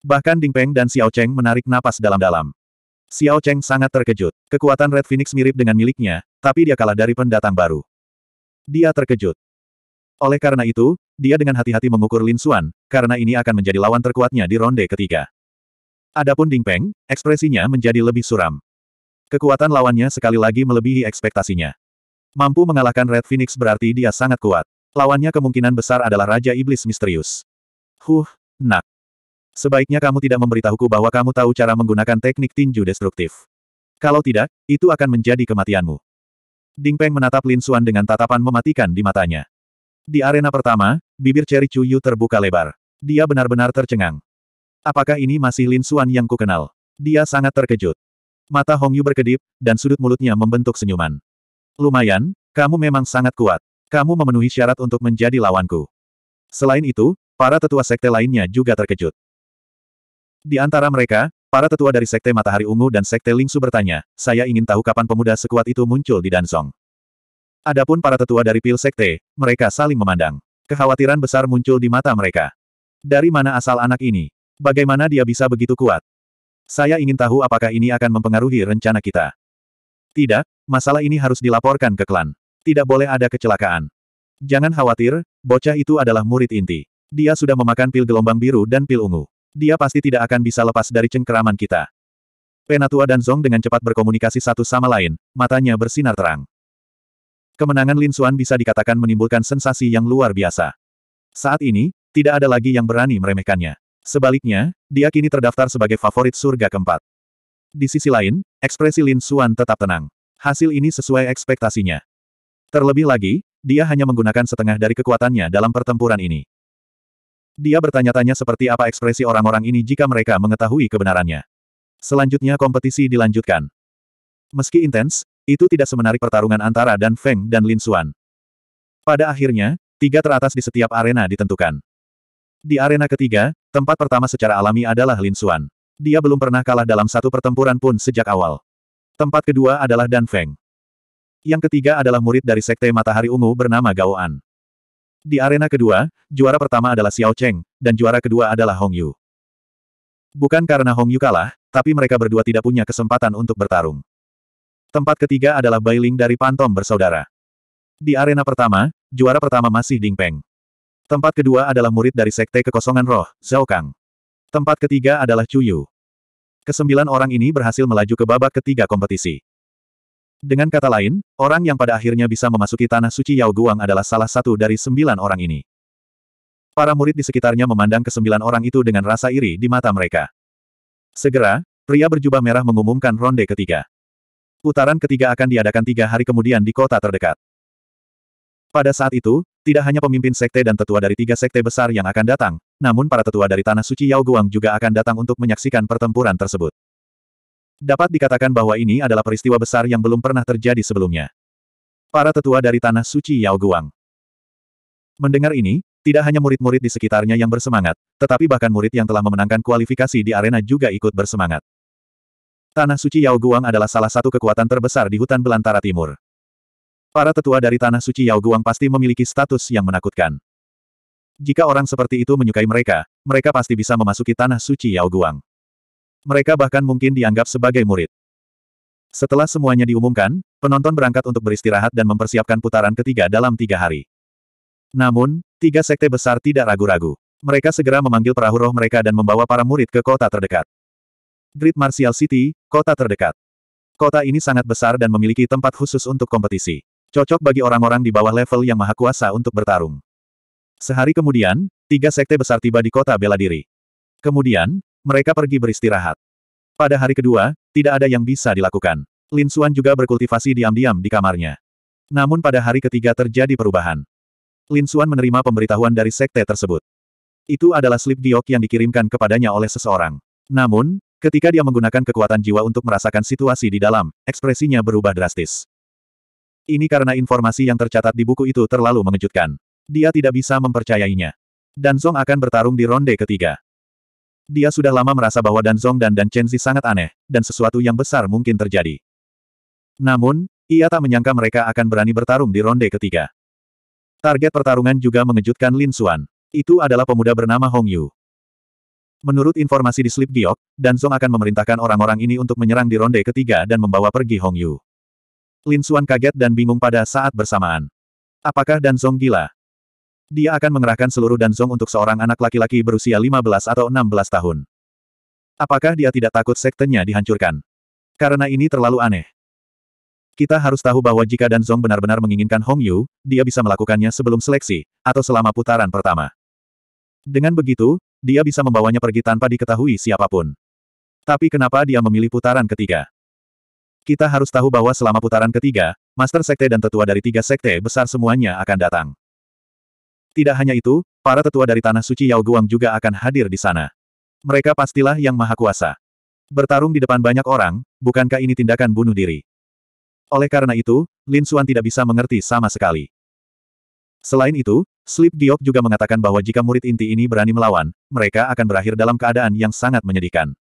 Bahkan Ding Peng dan Xiao Cheng menarik napas dalam-dalam. Xiao Cheng sangat terkejut. Kekuatan Red Phoenix mirip dengan miliknya, tapi dia kalah dari pendatang baru. Dia terkejut. Oleh karena itu, dia dengan hati-hati mengukur Lin Xuan, karena ini akan menjadi lawan terkuatnya di ronde ketiga. Adapun Ding Peng, ekspresinya menjadi lebih suram. Kekuatan lawannya sekali lagi melebihi ekspektasinya. Mampu mengalahkan Red Phoenix berarti dia sangat kuat. Lawannya kemungkinan besar adalah Raja Iblis Misterius. Huh, nak. Sebaiknya kamu tidak memberitahuku bahwa kamu tahu cara menggunakan teknik tinju destruktif. Kalau tidak, itu akan menjadi kematianmu. Ding Peng menatap Lin Xuan dengan tatapan mematikan di matanya. Di arena pertama, bibir Cherry Yu terbuka lebar. Dia benar-benar tercengang. Apakah ini masih Lin Xuan yang kukenal? Dia sangat terkejut. Mata Hong Yu berkedip, dan sudut mulutnya membentuk senyuman. Lumayan, kamu memang sangat kuat. Kamu memenuhi syarat untuk menjadi lawanku. Selain itu, para tetua sekte lainnya juga terkejut. Di antara mereka, para tetua dari sekte Matahari Ungu dan sekte Lingsu bertanya, saya ingin tahu kapan pemuda sekuat itu muncul di Dansong. Adapun para tetua dari pil sekte, mereka saling memandang. Kekhawatiran besar muncul di mata mereka. Dari mana asal anak ini? Bagaimana dia bisa begitu kuat? Saya ingin tahu apakah ini akan mempengaruhi rencana kita. Tidak, masalah ini harus dilaporkan ke klan. Tidak boleh ada kecelakaan. Jangan khawatir, bocah itu adalah murid inti. Dia sudah memakan pil gelombang biru dan pil ungu. Dia pasti tidak akan bisa lepas dari cengkeraman kita. Penatua dan Zong dengan cepat berkomunikasi satu sama lain, matanya bersinar terang. Kemenangan Lin Xuan bisa dikatakan menimbulkan sensasi yang luar biasa. Saat ini, tidak ada lagi yang berani meremehkannya. Sebaliknya, dia kini terdaftar sebagai favorit surga keempat. Di sisi lain, ekspresi Lin Suan tetap tenang. Hasil ini sesuai ekspektasinya. Terlebih lagi, dia hanya menggunakan setengah dari kekuatannya dalam pertempuran ini. Dia bertanya-tanya seperti apa ekspresi orang-orang ini jika mereka mengetahui kebenarannya. Selanjutnya kompetisi dilanjutkan. Meski intens, itu tidak semenarik pertarungan antara Dan Feng dan Lin Suan. Pada akhirnya, tiga teratas di setiap arena ditentukan. Di arena ketiga, tempat pertama secara alami adalah Lin Suan dia belum pernah kalah dalam satu pertempuran pun sejak awal. Tempat kedua adalah Dan Feng. Yang ketiga adalah murid dari Sekte Matahari Ungu bernama Gao An. Di arena kedua, juara pertama adalah Xiao Cheng, dan juara kedua adalah Hong Yu. Bukan karena Hong Yu kalah, tapi mereka berdua tidak punya kesempatan untuk bertarung. Tempat ketiga adalah Bai Ling dari Pantom bersaudara. Di arena pertama, juara pertama masih Ding Peng. Tempat kedua adalah murid dari Sekte Kekosongan Roh, Zhao Kang. Tempat ketiga adalah Cuyu. Kesembilan orang ini berhasil melaju ke babak ketiga kompetisi. Dengan kata lain, orang yang pada akhirnya bisa memasuki tanah suci Yao Guang adalah salah satu dari sembilan orang ini. Para murid di sekitarnya memandang kesembilan orang itu dengan rasa iri di mata mereka. Segera, pria berjubah merah mengumumkan ronde ketiga. Putaran ketiga akan diadakan tiga hari kemudian di kota terdekat. Pada saat itu, tidak hanya pemimpin sekte dan tetua dari tiga sekte besar yang akan datang, namun para tetua dari Tanah Suci Yao Guang juga akan datang untuk menyaksikan pertempuran tersebut. Dapat dikatakan bahwa ini adalah peristiwa besar yang belum pernah terjadi sebelumnya. Para tetua dari Tanah Suci Yao Guang. Mendengar ini, tidak hanya murid-murid di sekitarnya yang bersemangat, tetapi bahkan murid yang telah memenangkan kualifikasi di arena juga ikut bersemangat. Tanah Suci Yao Guang adalah salah satu kekuatan terbesar di hutan belantara timur. Para tetua dari Tanah Suci Yao Guang pasti memiliki status yang menakutkan. Jika orang seperti itu menyukai mereka, mereka pasti bisa memasuki Tanah Suci Yao Guang. Mereka bahkan mungkin dianggap sebagai murid. Setelah semuanya diumumkan, penonton berangkat untuk beristirahat dan mempersiapkan putaran ketiga dalam tiga hari. Namun, tiga sekte besar tidak ragu-ragu. Mereka segera memanggil perahu roh mereka dan membawa para murid ke kota terdekat. Great Martial City, kota terdekat. Kota ini sangat besar dan memiliki tempat khusus untuk kompetisi. Cocok bagi orang-orang di bawah level yang maha kuasa untuk bertarung. Sehari kemudian, tiga sekte besar tiba di kota bela diri. Kemudian, mereka pergi beristirahat. Pada hari kedua, tidak ada yang bisa dilakukan. Lin Xuan juga berkultivasi diam-diam di kamarnya. Namun pada hari ketiga terjadi perubahan. Lin Xuan menerima pemberitahuan dari sekte tersebut. Itu adalah slip giok yang dikirimkan kepadanya oleh seseorang. Namun, ketika dia menggunakan kekuatan jiwa untuk merasakan situasi di dalam, ekspresinya berubah drastis. Ini karena informasi yang tercatat di buku itu terlalu mengejutkan. Dia tidak bisa mempercayainya. Dan Zong akan bertarung di ronde ketiga. Dia sudah lama merasa bahwa Dan Zong dan Dan Chenzi sangat aneh, dan sesuatu yang besar mungkin terjadi. Namun, ia tak menyangka mereka akan berani bertarung di ronde ketiga. Target pertarungan juga mengejutkan Lin Xuan. Itu adalah pemuda bernama Hong Yu. Menurut informasi di Slip Giok, Zong akan memerintahkan orang-orang ini untuk menyerang di ronde ketiga dan membawa pergi Hong Yu. Lin Xuan kaget dan bingung pada saat bersamaan. Apakah Danzong gila? Dia akan mengerahkan seluruh Danzong untuk seorang anak laki-laki berusia 15 atau 16 tahun. Apakah dia tidak takut sektenya dihancurkan? Karena ini terlalu aneh. Kita harus tahu bahwa jika Danzong benar-benar menginginkan Hong Yu, dia bisa melakukannya sebelum seleksi, atau selama putaran pertama. Dengan begitu, dia bisa membawanya pergi tanpa diketahui siapapun. Tapi kenapa dia memilih putaran ketiga? Kita harus tahu bahwa selama putaran ketiga, Master Sekte dan tetua dari tiga sekte besar semuanya akan datang. Tidak hanya itu, para tetua dari Tanah Suci Yao Guang juga akan hadir di sana. Mereka pastilah yang maha kuasa. Bertarung di depan banyak orang, bukankah ini tindakan bunuh diri? Oleh karena itu, Lin Xuan tidak bisa mengerti sama sekali. Selain itu, Sleep Diok juga mengatakan bahwa jika murid inti ini berani melawan, mereka akan berakhir dalam keadaan yang sangat menyedihkan.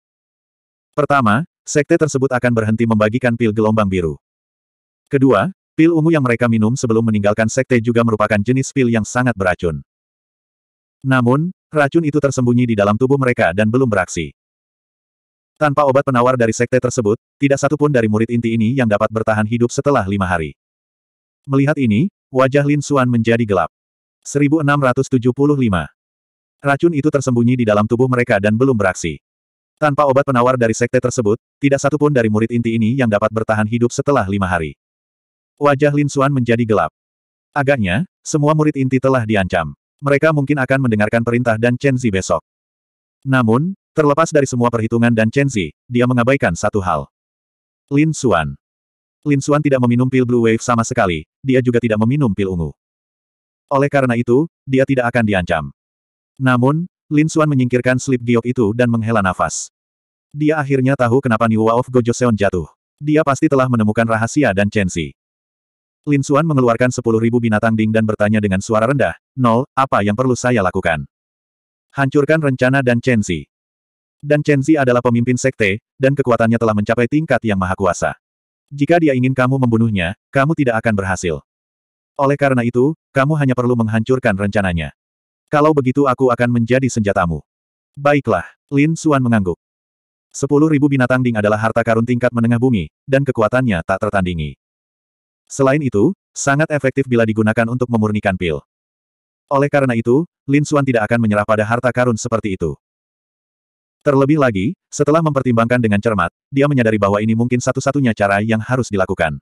Pertama, sekte tersebut akan berhenti membagikan pil gelombang biru. Kedua, pil ungu yang mereka minum sebelum meninggalkan sekte juga merupakan jenis pil yang sangat beracun. Namun, racun itu tersembunyi di dalam tubuh mereka dan belum beraksi. Tanpa obat penawar dari sekte tersebut, tidak satupun dari murid inti ini yang dapat bertahan hidup setelah lima hari. Melihat ini, wajah Lin Suan menjadi gelap. 1675. Racun itu tersembunyi di dalam tubuh mereka dan belum beraksi. Tanpa obat penawar dari sekte tersebut, tidak satupun dari murid inti ini yang dapat bertahan hidup setelah lima hari. Wajah Lin Xuan menjadi gelap. Agaknya, semua murid inti telah diancam. Mereka mungkin akan mendengarkan perintah dan Zi besok. Namun, terlepas dari semua perhitungan dan Chen Zi, dia mengabaikan satu hal. Lin Xuan. Lin Xuan tidak meminum pil Blue Wave sama sekali, dia juga tidak meminum pil ungu. Oleh karena itu, dia tidak akan diancam. Namun, Lin Xuan menyingkirkan slip giok itu dan menghela nafas. Dia akhirnya tahu kenapa Niwa of Seon jatuh. Dia pasti telah menemukan rahasia dan censi. Lin Xuan mengeluarkan sepuluh ribu binatang ding dan bertanya dengan suara rendah, Nol, apa yang perlu saya lakukan? Hancurkan rencana dan censi. Dan Chenzi adalah pemimpin sekte, dan kekuatannya telah mencapai tingkat yang maha kuasa. Jika dia ingin kamu membunuhnya, kamu tidak akan berhasil. Oleh karena itu, kamu hanya perlu menghancurkan rencananya. Kalau begitu aku akan menjadi senjatamu. Baiklah, Lin Xuan mengangguk. Sepuluh ribu binatang ding adalah harta karun tingkat menengah bumi, dan kekuatannya tak tertandingi. Selain itu, sangat efektif bila digunakan untuk memurnikan pil. Oleh karena itu, Lin Xuan tidak akan menyerah pada harta karun seperti itu. Terlebih lagi, setelah mempertimbangkan dengan cermat, dia menyadari bahwa ini mungkin satu-satunya cara yang harus dilakukan.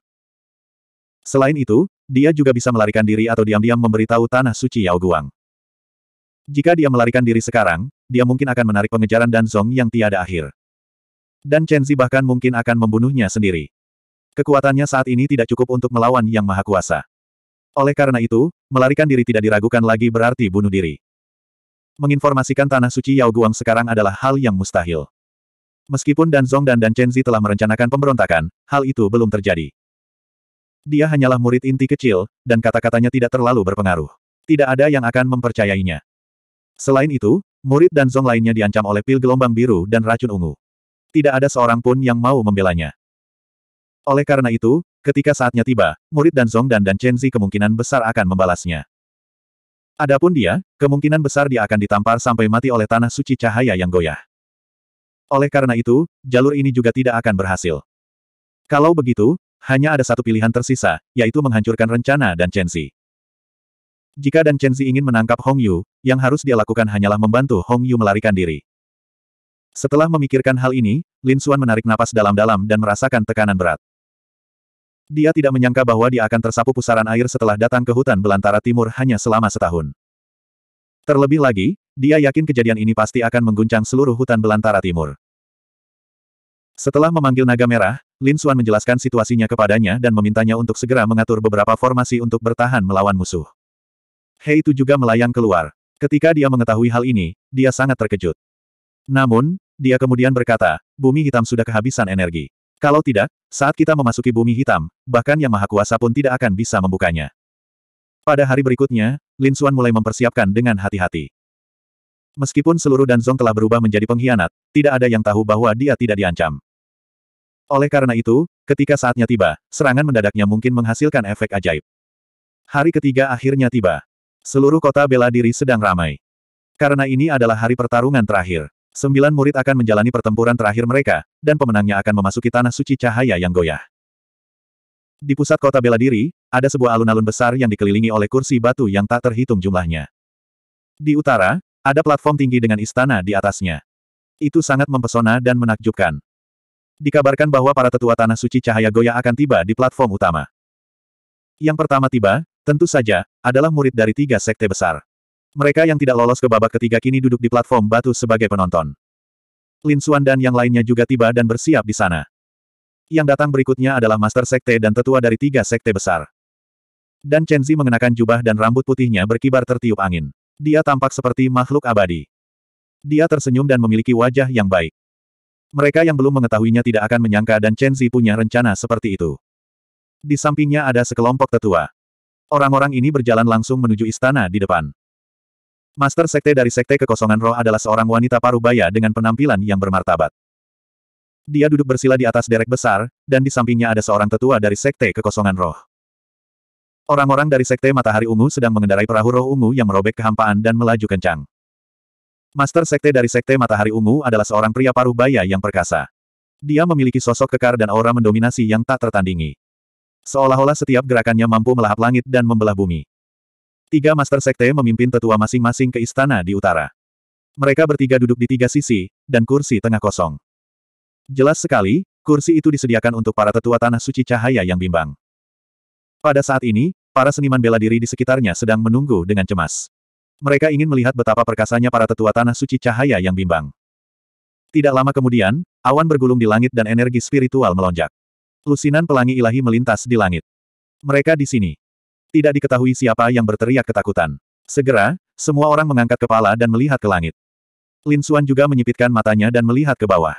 Selain itu, dia juga bisa melarikan diri atau diam-diam memberitahu tanah suci Yao Guang. Jika dia melarikan diri sekarang, dia mungkin akan menarik pengejaran dan zong yang tiada akhir. Dan Chen Zi bahkan mungkin akan membunuhnya sendiri. Kekuatannya saat ini tidak cukup untuk melawan Yang Maha Kuasa. Oleh karena itu, melarikan diri tidak diragukan lagi berarti bunuh diri. Menginformasikan Tanah Suci Yao Guang sekarang adalah hal yang mustahil. Meskipun Dan Zong dan Dan Chen Zi telah merencanakan pemberontakan, hal itu belum terjadi. Dia hanyalah murid inti kecil, dan kata-katanya tidak terlalu berpengaruh. Tidak ada yang akan mempercayainya. Selain itu, murid dan zong lainnya diancam oleh pil gelombang biru dan racun ungu. Tidak ada seorang pun yang mau membelanya. Oleh karena itu, ketika saatnya tiba, murid dan zong dan dan Chenzi kemungkinan besar akan membalasnya. Adapun dia, kemungkinan besar dia akan ditampar sampai mati oleh tanah suci cahaya yang goyah. Oleh karena itu, jalur ini juga tidak akan berhasil. Kalau begitu, hanya ada satu pilihan tersisa, yaitu menghancurkan rencana dan Chenzi. Jika Dan Chenzi ingin menangkap Hong Yu, yang harus dia lakukan hanyalah membantu Hong Yu melarikan diri. Setelah memikirkan hal ini, Lin Xuan menarik napas dalam-dalam dan merasakan tekanan berat. Dia tidak menyangka bahwa dia akan tersapu pusaran air setelah datang ke hutan belantara timur hanya selama setahun. Terlebih lagi, dia yakin kejadian ini pasti akan mengguncang seluruh hutan belantara timur. Setelah memanggil naga merah, Lin Xuan menjelaskan situasinya kepadanya dan memintanya untuk segera mengatur beberapa formasi untuk bertahan melawan musuh. Hei itu juga melayang keluar. Ketika dia mengetahui hal ini, dia sangat terkejut. Namun, dia kemudian berkata, bumi hitam sudah kehabisan energi. Kalau tidak, saat kita memasuki bumi hitam, bahkan Yang Maha Kuasa pun tidak akan bisa membukanya. Pada hari berikutnya, Lin Xuan mulai mempersiapkan dengan hati-hati. Meskipun seluruh Danzong telah berubah menjadi pengkhianat, tidak ada yang tahu bahwa dia tidak diancam. Oleh karena itu, ketika saatnya tiba, serangan mendadaknya mungkin menghasilkan efek ajaib. Hari ketiga akhirnya tiba. Seluruh kota bela diri sedang ramai. Karena ini adalah hari pertarungan terakhir. Sembilan murid akan menjalani pertempuran terakhir mereka, dan pemenangnya akan memasuki tanah suci cahaya yang goyah. Di pusat kota bela diri, ada sebuah alun-alun besar yang dikelilingi oleh kursi batu yang tak terhitung jumlahnya. Di utara, ada platform tinggi dengan istana di atasnya. Itu sangat mempesona dan menakjubkan. Dikabarkan bahwa para tetua tanah suci cahaya goyah akan tiba di platform utama. Yang pertama tiba, Tentu saja, adalah murid dari tiga sekte besar. Mereka yang tidak lolos ke babak ketiga kini duduk di platform batu sebagai penonton. Lin Xuan dan yang lainnya juga tiba dan bersiap di sana. Yang datang berikutnya adalah Master Sekte dan tetua dari tiga sekte besar. Dan Chen Zi mengenakan jubah dan rambut putihnya berkibar tertiup angin. Dia tampak seperti makhluk abadi. Dia tersenyum dan memiliki wajah yang baik. Mereka yang belum mengetahuinya tidak akan menyangka dan Chen Zi punya rencana seperti itu. Di sampingnya ada sekelompok tetua. Orang-orang ini berjalan langsung menuju istana di depan. Master Sekte dari Sekte Kekosongan Roh adalah seorang wanita parubaya dengan penampilan yang bermartabat. Dia duduk bersila di atas derek besar, dan di sampingnya ada seorang tetua dari Sekte Kekosongan Roh. Orang-orang dari Sekte Matahari Ungu sedang mengendarai perahu roh ungu yang merobek kehampaan dan melaju kencang. Master Sekte dari Sekte Matahari Ungu adalah seorang pria parubaya yang perkasa. Dia memiliki sosok kekar dan aura mendominasi yang tak tertandingi. Seolah-olah setiap gerakannya mampu melahap langit dan membelah bumi. Tiga Master Sekte memimpin tetua masing-masing ke istana di utara. Mereka bertiga duduk di tiga sisi, dan kursi tengah kosong. Jelas sekali, kursi itu disediakan untuk para tetua tanah suci cahaya yang bimbang. Pada saat ini, para seniman bela diri di sekitarnya sedang menunggu dengan cemas. Mereka ingin melihat betapa perkasanya para tetua tanah suci cahaya yang bimbang. Tidak lama kemudian, awan bergulung di langit dan energi spiritual melonjak. Lusinan pelangi ilahi melintas di langit. Mereka di sini. Tidak diketahui siapa yang berteriak ketakutan. Segera, semua orang mengangkat kepala dan melihat ke langit. Lin Xuan juga menyipitkan matanya dan melihat ke bawah.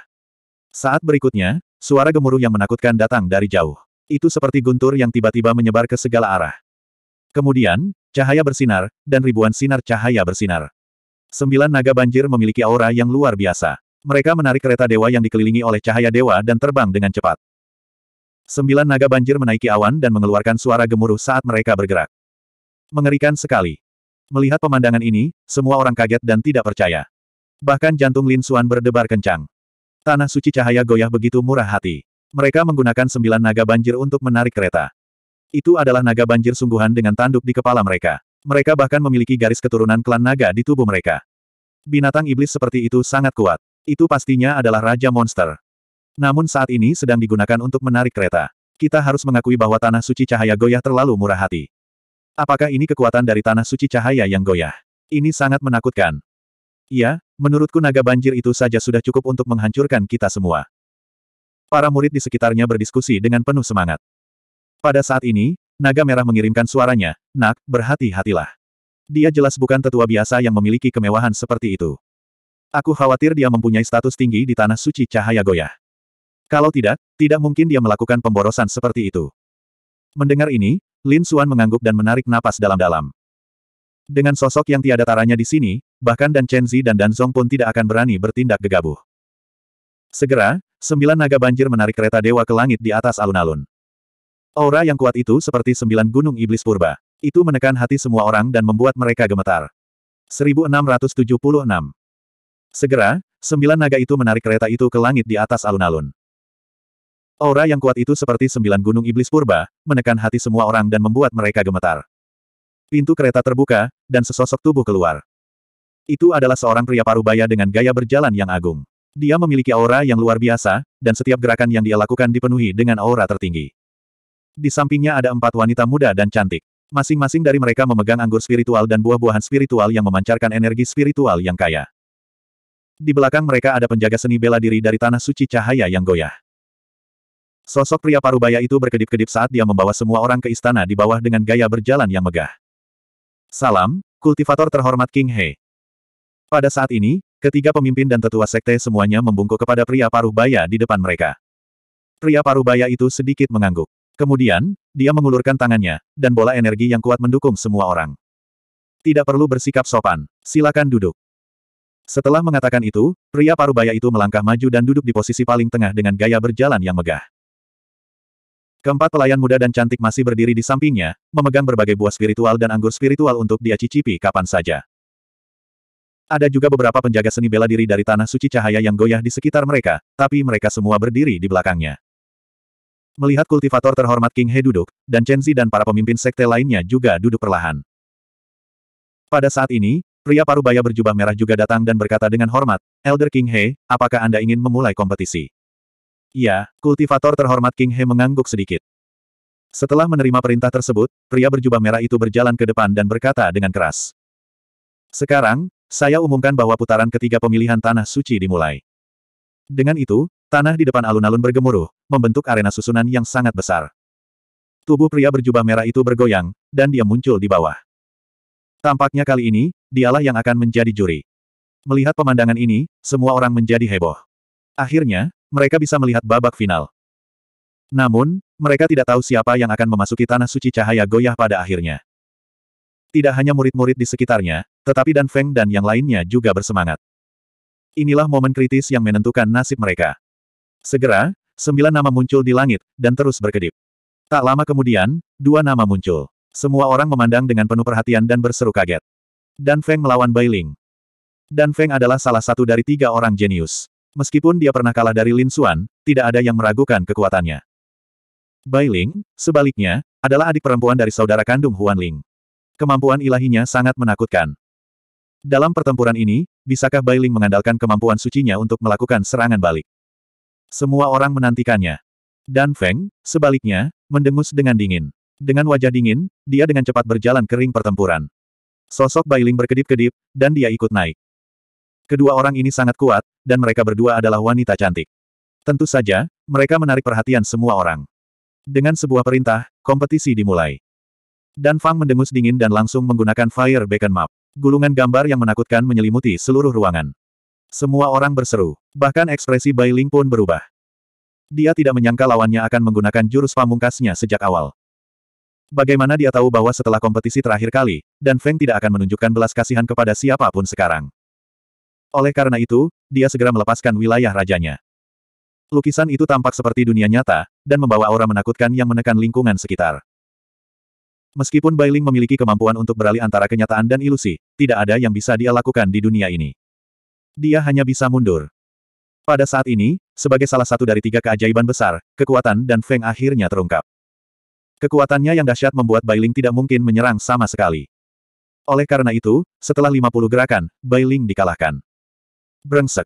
Saat berikutnya, suara gemuruh yang menakutkan datang dari jauh. Itu seperti guntur yang tiba-tiba menyebar ke segala arah. Kemudian, cahaya bersinar, dan ribuan sinar cahaya bersinar. Sembilan naga banjir memiliki aura yang luar biasa. Mereka menarik kereta dewa yang dikelilingi oleh cahaya dewa dan terbang dengan cepat. Sembilan naga banjir menaiki awan dan mengeluarkan suara gemuruh saat mereka bergerak. Mengerikan sekali. Melihat pemandangan ini, semua orang kaget dan tidak percaya. Bahkan jantung Lin Xuan berdebar kencang. Tanah suci cahaya goyah begitu murah hati. Mereka menggunakan sembilan naga banjir untuk menarik kereta. Itu adalah naga banjir sungguhan dengan tanduk di kepala mereka. Mereka bahkan memiliki garis keturunan klan naga di tubuh mereka. Binatang iblis seperti itu sangat kuat. Itu pastinya adalah Raja Monster. Namun saat ini sedang digunakan untuk menarik kereta. Kita harus mengakui bahwa Tanah Suci Cahaya Goyah terlalu murah hati. Apakah ini kekuatan dari Tanah Suci Cahaya yang goyah? Ini sangat menakutkan. Iya, menurutku naga banjir itu saja sudah cukup untuk menghancurkan kita semua. Para murid di sekitarnya berdiskusi dengan penuh semangat. Pada saat ini, naga merah mengirimkan suaranya, Nak, berhati-hatilah. Dia jelas bukan tetua biasa yang memiliki kemewahan seperti itu. Aku khawatir dia mempunyai status tinggi di Tanah Suci Cahaya Goyah. Kalau tidak, tidak mungkin dia melakukan pemborosan seperti itu. Mendengar ini, Lin Xuan mengangguk dan menarik napas dalam-dalam. Dengan sosok yang tiada taranya di sini, bahkan Dan Chenzi dan Dan Zong pun tidak akan berani bertindak gegabah. Segera, sembilan naga banjir menarik kereta dewa ke langit di atas alun-alun. Aura yang kuat itu seperti sembilan gunung iblis purba. Itu menekan hati semua orang dan membuat mereka gemetar. 1676 Segera, sembilan naga itu menarik kereta itu ke langit di atas alun-alun. Aura yang kuat itu seperti sembilan gunung iblis purba, menekan hati semua orang dan membuat mereka gemetar. Pintu kereta terbuka, dan sesosok tubuh keluar. Itu adalah seorang pria parubaya dengan gaya berjalan yang agung. Dia memiliki aura yang luar biasa, dan setiap gerakan yang dia lakukan dipenuhi dengan aura tertinggi. Di sampingnya ada empat wanita muda dan cantik. Masing-masing dari mereka memegang anggur spiritual dan buah-buahan spiritual yang memancarkan energi spiritual yang kaya. Di belakang mereka ada penjaga seni bela diri dari Tanah Suci Cahaya yang goyah. Sosok pria parubaya itu berkedip-kedip saat dia membawa semua orang ke istana di bawah dengan gaya berjalan yang megah. Salam, kultivator terhormat King He. Pada saat ini, ketiga pemimpin dan tetua sekte semuanya membungkuk kepada pria parubaya di depan mereka. Pria parubaya itu sedikit mengangguk. Kemudian, dia mengulurkan tangannya, dan bola energi yang kuat mendukung semua orang. Tidak perlu bersikap sopan, silakan duduk. Setelah mengatakan itu, pria parubaya itu melangkah maju dan duduk di posisi paling tengah dengan gaya berjalan yang megah. Keempat pelayan muda dan cantik masih berdiri di sampingnya, memegang berbagai buah spiritual dan anggur spiritual untuk dia cicipi kapan saja. Ada juga beberapa penjaga seni bela diri dari Tanah Suci Cahaya yang goyah di sekitar mereka, tapi mereka semua berdiri di belakangnya. Melihat kultivator terhormat King He duduk, dan Chen Zi dan para pemimpin sekte lainnya juga duduk perlahan. Pada saat ini, pria paruh baya berjubah merah juga datang dan berkata dengan hormat, Elder King He, apakah Anda ingin memulai kompetisi? Iya, kultivator terhormat King He mengangguk sedikit. Setelah menerima perintah tersebut, pria berjubah merah itu berjalan ke depan dan berkata dengan keras. Sekarang, saya umumkan bahwa putaran ketiga pemilihan Tanah Suci dimulai. Dengan itu, tanah di depan alun-alun bergemuruh, membentuk arena susunan yang sangat besar. Tubuh pria berjubah merah itu bergoyang, dan dia muncul di bawah. Tampaknya kali ini, dialah yang akan menjadi juri. Melihat pemandangan ini, semua orang menjadi heboh. Akhirnya, mereka bisa melihat babak final. Namun, mereka tidak tahu siapa yang akan memasuki tanah suci cahaya goyah pada akhirnya. Tidak hanya murid-murid di sekitarnya, tetapi Dan Feng dan yang lainnya juga bersemangat. Inilah momen kritis yang menentukan nasib mereka. Segera, sembilan nama muncul di langit, dan terus berkedip. Tak lama kemudian, dua nama muncul. Semua orang memandang dengan penuh perhatian dan berseru kaget. Dan Feng melawan Bailing. Dan Feng adalah salah satu dari tiga orang jenius. Meskipun dia pernah kalah dari Lin Xuan, tidak ada yang meragukan kekuatannya. Bai Ling, sebaliknya, adalah adik perempuan dari saudara kandung Huan Ling. Kemampuan ilahinya sangat menakutkan. Dalam pertempuran ini, bisakah Bai Ling mengandalkan kemampuan sucinya untuk melakukan serangan balik? Semua orang menantikannya. Dan Feng, sebaliknya, mendengus dengan dingin. Dengan wajah dingin, dia dengan cepat berjalan kering pertempuran. Sosok Bai Ling berkedip-kedip, dan dia ikut naik. Kedua orang ini sangat kuat, dan mereka berdua adalah wanita cantik. Tentu saja, mereka menarik perhatian semua orang. Dengan sebuah perintah, kompetisi dimulai. Dan Fang mendengus dingin dan langsung menggunakan Fire Beacon Map. Gulungan gambar yang menakutkan menyelimuti seluruh ruangan. Semua orang berseru, bahkan ekspresi Bai Ling pun berubah. Dia tidak menyangka lawannya akan menggunakan jurus pamungkasnya sejak awal. Bagaimana dia tahu bahwa setelah kompetisi terakhir kali, Dan Feng tidak akan menunjukkan belas kasihan kepada siapapun sekarang. Oleh karena itu, dia segera melepaskan wilayah rajanya. Lukisan itu tampak seperti dunia nyata, dan membawa aura menakutkan yang menekan lingkungan sekitar. Meskipun Bailing memiliki kemampuan untuk beralih antara kenyataan dan ilusi, tidak ada yang bisa dia lakukan di dunia ini. Dia hanya bisa mundur. Pada saat ini, sebagai salah satu dari tiga keajaiban besar, kekuatan dan Feng akhirnya terungkap. Kekuatannya yang dahsyat membuat Bailing tidak mungkin menyerang sama sekali. Oleh karena itu, setelah 50 gerakan, Bailing dikalahkan. Brengsek.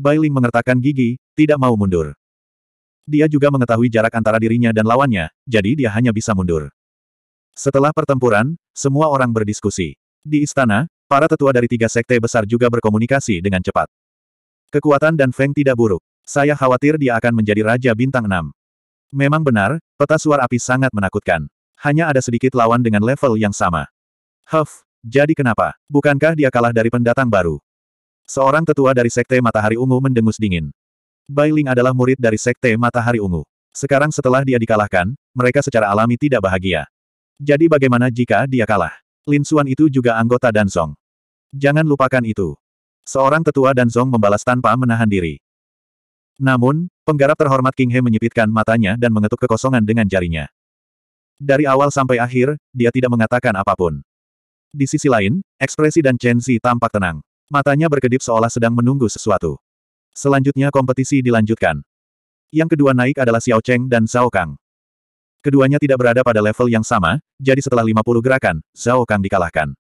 Bailing mengertakkan gigi, tidak mau mundur. Dia juga mengetahui jarak antara dirinya dan lawannya, jadi dia hanya bisa mundur. Setelah pertempuran, semua orang berdiskusi. Di istana, para tetua dari tiga sekte besar juga berkomunikasi dengan cepat. Kekuatan dan Feng tidak buruk. Saya khawatir dia akan menjadi Raja Bintang 6. Memang benar, peta suar api sangat menakutkan. Hanya ada sedikit lawan dengan level yang sama. Huff, jadi kenapa? Bukankah dia kalah dari pendatang baru? Seorang tetua dari Sekte Matahari Ungu mendengus dingin. Bailing adalah murid dari Sekte Matahari Ungu. Sekarang setelah dia dikalahkan, mereka secara alami tidak bahagia. Jadi bagaimana jika dia kalah? Lin Xuan itu juga anggota Danzong. Jangan lupakan itu. Seorang tetua Danzong membalas tanpa menahan diri. Namun, penggarap terhormat King He menyipitkan matanya dan mengetuk kekosongan dengan jarinya. Dari awal sampai akhir, dia tidak mengatakan apapun. Di sisi lain, ekspresi dan Chen Zi tampak tenang. Matanya berkedip seolah sedang menunggu sesuatu. Selanjutnya kompetisi dilanjutkan. Yang kedua naik adalah Xiao Cheng dan Zhao Kang. Keduanya tidak berada pada level yang sama, jadi setelah 50 gerakan, Zhao Kang dikalahkan.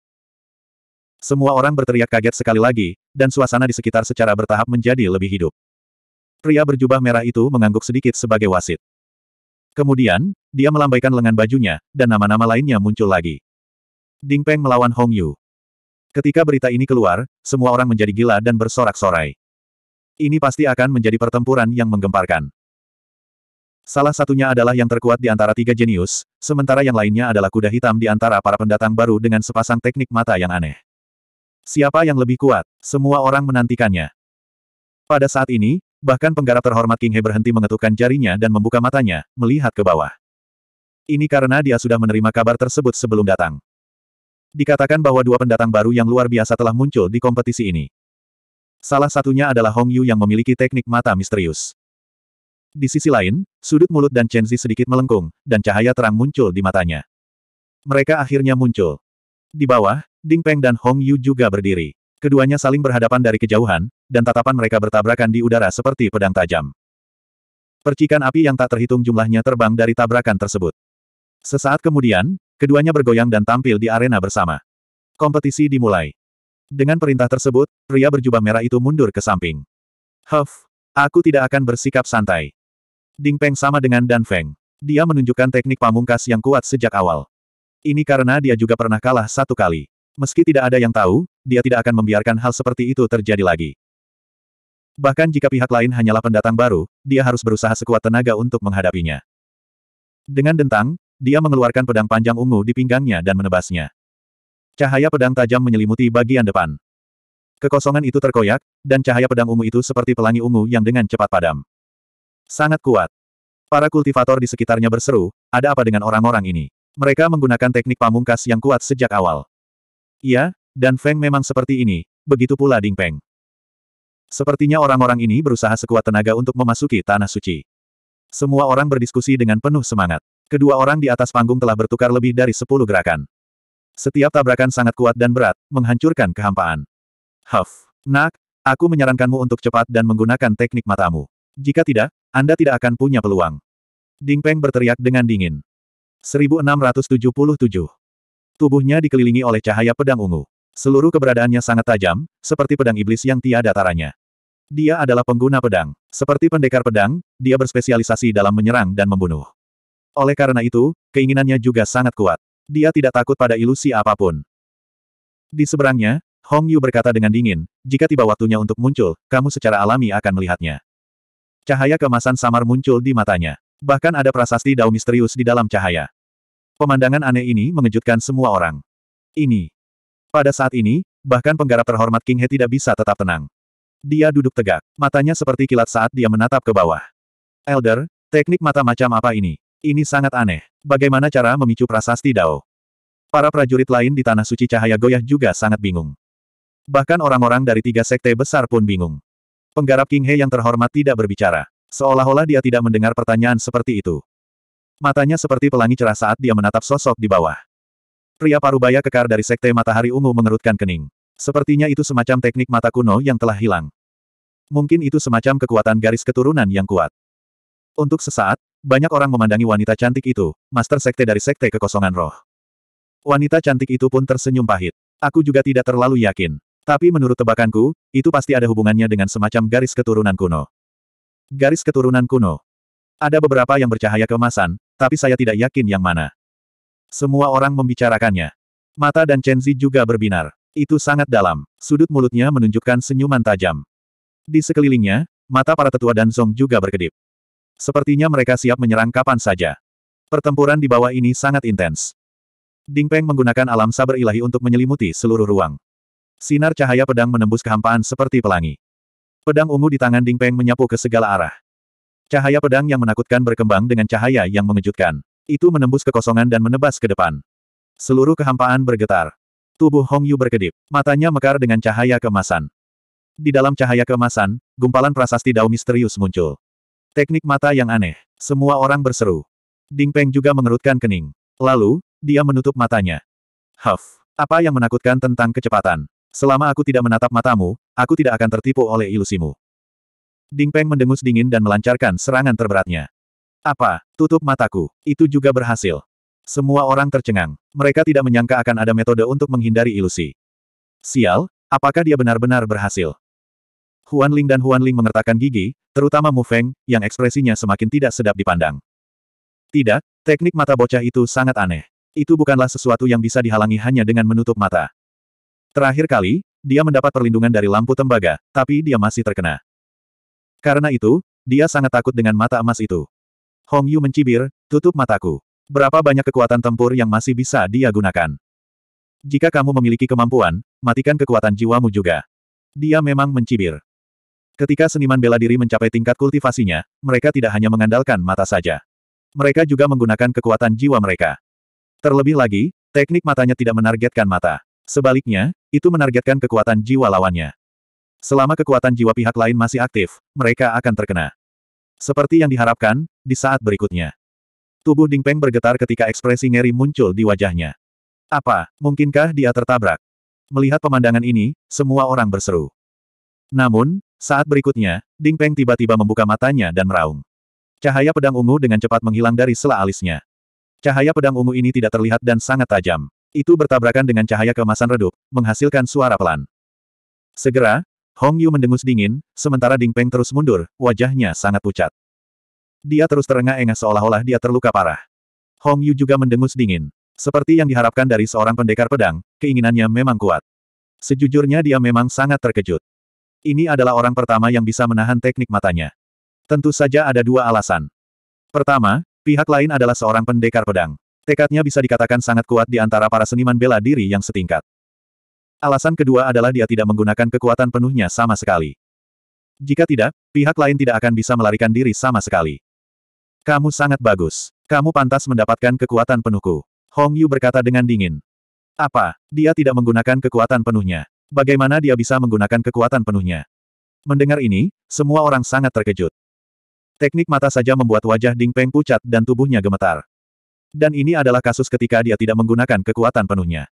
Semua orang berteriak kaget sekali lagi, dan suasana di sekitar secara bertahap menjadi lebih hidup. Pria berjubah merah itu mengangguk sedikit sebagai wasit. Kemudian, dia melambaikan lengan bajunya, dan nama-nama lainnya muncul lagi. Ding Peng melawan Hong Yu. Ketika berita ini keluar, semua orang menjadi gila dan bersorak-sorai. Ini pasti akan menjadi pertempuran yang menggemparkan. Salah satunya adalah yang terkuat di antara tiga jenius, sementara yang lainnya adalah kuda hitam di antara para pendatang baru dengan sepasang teknik mata yang aneh. Siapa yang lebih kuat? Semua orang menantikannya. Pada saat ini, bahkan penggarap terhormat King He berhenti mengetukkan jarinya dan membuka matanya, melihat ke bawah. Ini karena dia sudah menerima kabar tersebut sebelum datang. Dikatakan bahwa dua pendatang baru yang luar biasa telah muncul di kompetisi ini. Salah satunya adalah Hong Yu yang memiliki teknik mata misterius. Di sisi lain, sudut mulut dan Chen Zi sedikit melengkung, dan cahaya terang muncul di matanya. Mereka akhirnya muncul. Di bawah, Ding Peng dan Hong Yu juga berdiri. Keduanya saling berhadapan dari kejauhan, dan tatapan mereka bertabrakan di udara seperti pedang tajam. Percikan api yang tak terhitung jumlahnya terbang dari tabrakan tersebut. Sesaat kemudian, Keduanya bergoyang dan tampil di arena bersama. Kompetisi dimulai. Dengan perintah tersebut, pria berjubah merah itu mundur ke samping. Huff, aku tidak akan bersikap santai. Ding Peng sama dengan Dan Feng. Dia menunjukkan teknik pamungkas yang kuat sejak awal. Ini karena dia juga pernah kalah satu kali. Meski tidak ada yang tahu, dia tidak akan membiarkan hal seperti itu terjadi lagi. Bahkan jika pihak lain hanyalah pendatang baru, dia harus berusaha sekuat tenaga untuk menghadapinya. Dengan dentang, dia mengeluarkan pedang panjang ungu di pinggangnya dan menebasnya. Cahaya pedang tajam menyelimuti bagian depan. Kekosongan itu terkoyak, dan cahaya pedang ungu itu seperti pelangi ungu yang dengan cepat padam. Sangat kuat. Para kultivator di sekitarnya berseru, ada apa dengan orang-orang ini? Mereka menggunakan teknik pamungkas yang kuat sejak awal. Iya, dan Feng memang seperti ini, begitu pula Ding Peng. Sepertinya orang-orang ini berusaha sekuat tenaga untuk memasuki tanah suci. Semua orang berdiskusi dengan penuh semangat. Kedua orang di atas panggung telah bertukar lebih dari sepuluh gerakan. Setiap tabrakan sangat kuat dan berat, menghancurkan kehampaan. Huff. Nak, aku menyarankanmu untuk cepat dan menggunakan teknik matamu. Jika tidak, Anda tidak akan punya peluang. Ding Peng berteriak dengan dingin. 1677. Tubuhnya dikelilingi oleh cahaya pedang ungu. Seluruh keberadaannya sangat tajam, seperti pedang iblis yang tiada taranya. Dia adalah pengguna pedang. Seperti pendekar pedang, dia berspesialisasi dalam menyerang dan membunuh. Oleh karena itu, keinginannya juga sangat kuat. Dia tidak takut pada ilusi apapun. Di seberangnya, Hong Yu berkata dengan dingin, jika tiba waktunya untuk muncul, kamu secara alami akan melihatnya. Cahaya kemasan samar muncul di matanya. Bahkan ada prasasti dao misterius di dalam cahaya. Pemandangan aneh ini mengejutkan semua orang. Ini. Pada saat ini, bahkan penggarap terhormat King He tidak bisa tetap tenang. Dia duduk tegak, matanya seperti kilat saat dia menatap ke bawah. Elder, teknik mata macam apa ini? Ini sangat aneh. Bagaimana cara memicu prasasti Dao? Para prajurit lain di Tanah Suci Cahaya Goyah juga sangat bingung. Bahkan orang-orang dari tiga sekte besar pun bingung. Penggarap King He yang terhormat tidak berbicara. Seolah-olah dia tidak mendengar pertanyaan seperti itu. Matanya seperti pelangi cerah saat dia menatap sosok di bawah. Pria parubaya kekar dari sekte matahari ungu mengerutkan kening. Sepertinya itu semacam teknik mata kuno yang telah hilang. Mungkin itu semacam kekuatan garis keturunan yang kuat. Untuk sesaat, banyak orang memandangi wanita cantik itu, master sekte dari sekte kekosongan roh. Wanita cantik itu pun tersenyum pahit. Aku juga tidak terlalu yakin. Tapi menurut tebakanku, itu pasti ada hubungannya dengan semacam garis keturunan kuno. Garis keturunan kuno. Ada beberapa yang bercahaya kemasan, tapi saya tidak yakin yang mana. Semua orang membicarakannya. Mata dan Chen Chenzi juga berbinar. Itu sangat dalam. Sudut mulutnya menunjukkan senyuman tajam. Di sekelilingnya, mata para tetua dan Song juga berkedip. Sepertinya mereka siap menyerang kapan saja. Pertempuran di bawah ini sangat intens. Ding Peng menggunakan alam sabar ilahi untuk menyelimuti seluruh ruang. Sinar cahaya pedang menembus kehampaan seperti pelangi. Pedang ungu di tangan Ding Peng menyapu ke segala arah. Cahaya pedang yang menakutkan berkembang dengan cahaya yang mengejutkan. Itu menembus kekosongan dan menebas ke depan. Seluruh kehampaan bergetar. Tubuh Hong Yu berkedip, matanya mekar dengan cahaya kemasan. Di dalam cahaya kemasan, gumpalan prasasti dao misterius muncul. Teknik mata yang aneh. Semua orang berseru. Ding Peng juga mengerutkan kening. Lalu, dia menutup matanya. Huff, apa yang menakutkan tentang kecepatan? Selama aku tidak menatap matamu, aku tidak akan tertipu oleh ilusimu. Ding Peng mendengus dingin dan melancarkan serangan terberatnya. Apa? Tutup mataku. Itu juga berhasil. Semua orang tercengang. Mereka tidak menyangka akan ada metode untuk menghindari ilusi. Sial, apakah dia benar-benar berhasil? Huan Ling dan Huan Ling mengertakkan gigi, terutama Mu Feng, yang ekspresinya semakin tidak sedap dipandang. Tidak, teknik mata bocah itu sangat aneh. Itu bukanlah sesuatu yang bisa dihalangi hanya dengan menutup mata. Terakhir kali, dia mendapat perlindungan dari lampu tembaga, tapi dia masih terkena. Karena itu, dia sangat takut dengan mata emas itu. Hong Yu mencibir, tutup mataku. Berapa banyak kekuatan tempur yang masih bisa dia gunakan? Jika kamu memiliki kemampuan, matikan kekuatan jiwamu juga. Dia memang mencibir. Ketika seniman bela diri mencapai tingkat kultivasinya, mereka tidak hanya mengandalkan mata saja. Mereka juga menggunakan kekuatan jiwa mereka. Terlebih lagi, teknik matanya tidak menargetkan mata. Sebaliknya, itu menargetkan kekuatan jiwa lawannya. Selama kekuatan jiwa pihak lain masih aktif, mereka akan terkena. Seperti yang diharapkan, di saat berikutnya. Tubuh Ding Peng bergetar ketika ekspresi ngeri muncul di wajahnya. Apa, mungkinkah dia tertabrak? Melihat pemandangan ini, semua orang berseru. Namun, saat berikutnya, Ding Peng tiba-tiba membuka matanya dan meraung. Cahaya pedang ungu dengan cepat menghilang dari sela alisnya. Cahaya pedang ungu ini tidak terlihat dan sangat tajam. Itu bertabrakan dengan cahaya kemasan redup, menghasilkan suara pelan. Segera, Hong Yu mendengus dingin, sementara Ding Peng terus mundur, wajahnya sangat pucat. Dia terus terengah-engah seolah-olah dia terluka parah. Hong Yu juga mendengus dingin. Seperti yang diharapkan dari seorang pendekar pedang, keinginannya memang kuat. Sejujurnya dia memang sangat terkejut. Ini adalah orang pertama yang bisa menahan teknik matanya. Tentu saja ada dua alasan. Pertama, pihak lain adalah seorang pendekar pedang. Tekadnya bisa dikatakan sangat kuat di antara para seniman bela diri yang setingkat. Alasan kedua adalah dia tidak menggunakan kekuatan penuhnya sama sekali. Jika tidak, pihak lain tidak akan bisa melarikan diri sama sekali. Kamu sangat bagus. Kamu pantas mendapatkan kekuatan penuhku. Hong Yu berkata dengan dingin. Apa? Dia tidak menggunakan kekuatan penuhnya bagaimana dia bisa menggunakan kekuatan penuhnya. Mendengar ini, semua orang sangat terkejut. Teknik mata saja membuat wajah Ding Peng pucat dan tubuhnya gemetar. Dan ini adalah kasus ketika dia tidak menggunakan kekuatan penuhnya.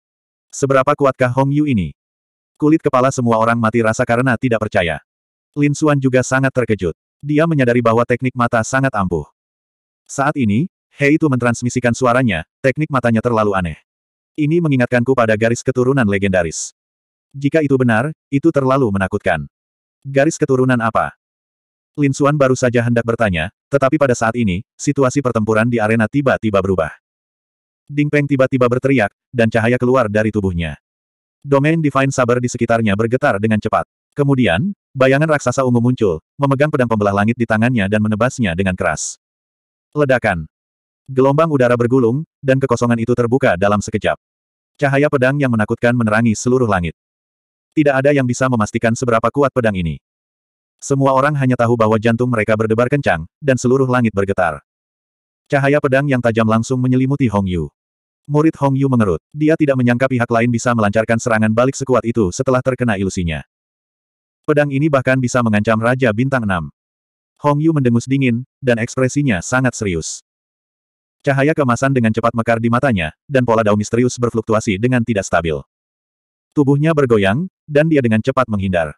Seberapa kuatkah Hong Yu ini? Kulit kepala semua orang mati rasa karena tidak percaya. Lin Xuan juga sangat terkejut. Dia menyadari bahwa teknik mata sangat ampuh. Saat ini, Hei itu mentransmisikan suaranya, teknik matanya terlalu aneh. Ini mengingatkanku pada garis keturunan legendaris. Jika itu benar, itu terlalu menakutkan. Garis keturunan apa? Lin Xuan baru saja hendak bertanya, tetapi pada saat ini, situasi pertempuran di arena tiba-tiba berubah. Ding Peng tiba-tiba berteriak, dan cahaya keluar dari tubuhnya. Domain Divine Saber di sekitarnya bergetar dengan cepat. Kemudian, bayangan raksasa ungu muncul, memegang pedang pembelah langit di tangannya dan menebasnya dengan keras. Ledakan. Gelombang udara bergulung, dan kekosongan itu terbuka dalam sekejap. Cahaya pedang yang menakutkan menerangi seluruh langit. Tidak ada yang bisa memastikan seberapa kuat pedang ini. Semua orang hanya tahu bahwa jantung mereka berdebar kencang, dan seluruh langit bergetar. Cahaya pedang yang tajam langsung menyelimuti Hong Yu. Murid Hong Yu mengerut. Dia tidak menyangka pihak lain bisa melancarkan serangan balik sekuat itu setelah terkena ilusinya. Pedang ini bahkan bisa mengancam Raja Bintang 6. Hong Yu mendengus dingin, dan ekspresinya sangat serius. Cahaya kemasan dengan cepat mekar di matanya, dan pola dao misterius berfluktuasi dengan tidak stabil. Tubuhnya bergoyang, dan dia dengan cepat menghindar.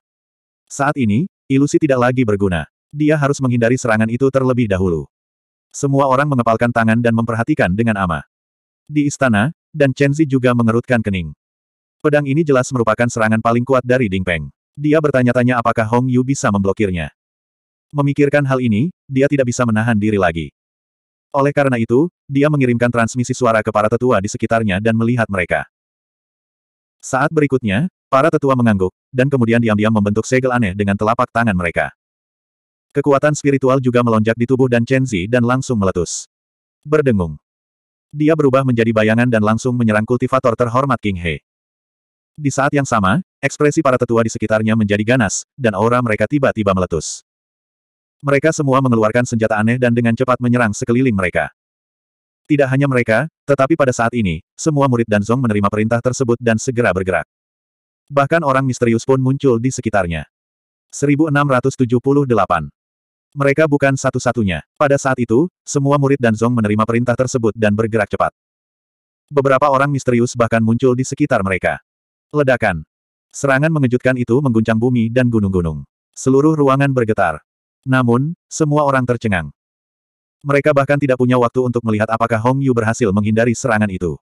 Saat ini, ilusi tidak lagi berguna. Dia harus menghindari serangan itu terlebih dahulu. Semua orang mengepalkan tangan dan memperhatikan dengan ama. Di istana, dan Zi juga mengerutkan kening. Pedang ini jelas merupakan serangan paling kuat dari Ding Peng. Dia bertanya-tanya apakah Hong Yu bisa memblokirnya. Memikirkan hal ini, dia tidak bisa menahan diri lagi. Oleh karena itu, dia mengirimkan transmisi suara ke para tetua di sekitarnya dan melihat mereka. Saat berikutnya, para tetua mengangguk, dan kemudian diam-diam membentuk segel aneh dengan telapak tangan mereka. Kekuatan spiritual juga melonjak di tubuh dan Chen Zi dan langsung meletus. Berdengung. Dia berubah menjadi bayangan dan langsung menyerang kultivator terhormat King He. Di saat yang sama, ekspresi para tetua di sekitarnya menjadi ganas, dan aura mereka tiba-tiba meletus. Mereka semua mengeluarkan senjata aneh dan dengan cepat menyerang sekeliling mereka. Tidak hanya mereka, tetapi pada saat ini, semua murid Danzong menerima perintah tersebut dan segera bergerak. Bahkan orang misterius pun muncul di sekitarnya. 1678 Mereka bukan satu-satunya. Pada saat itu, semua murid Danzong menerima perintah tersebut dan bergerak cepat. Beberapa orang misterius bahkan muncul di sekitar mereka. Ledakan. Serangan mengejutkan itu mengguncang bumi dan gunung-gunung. Seluruh ruangan bergetar. Namun, semua orang tercengang. Mereka bahkan tidak punya waktu untuk melihat apakah Hong Yu berhasil menghindari serangan itu.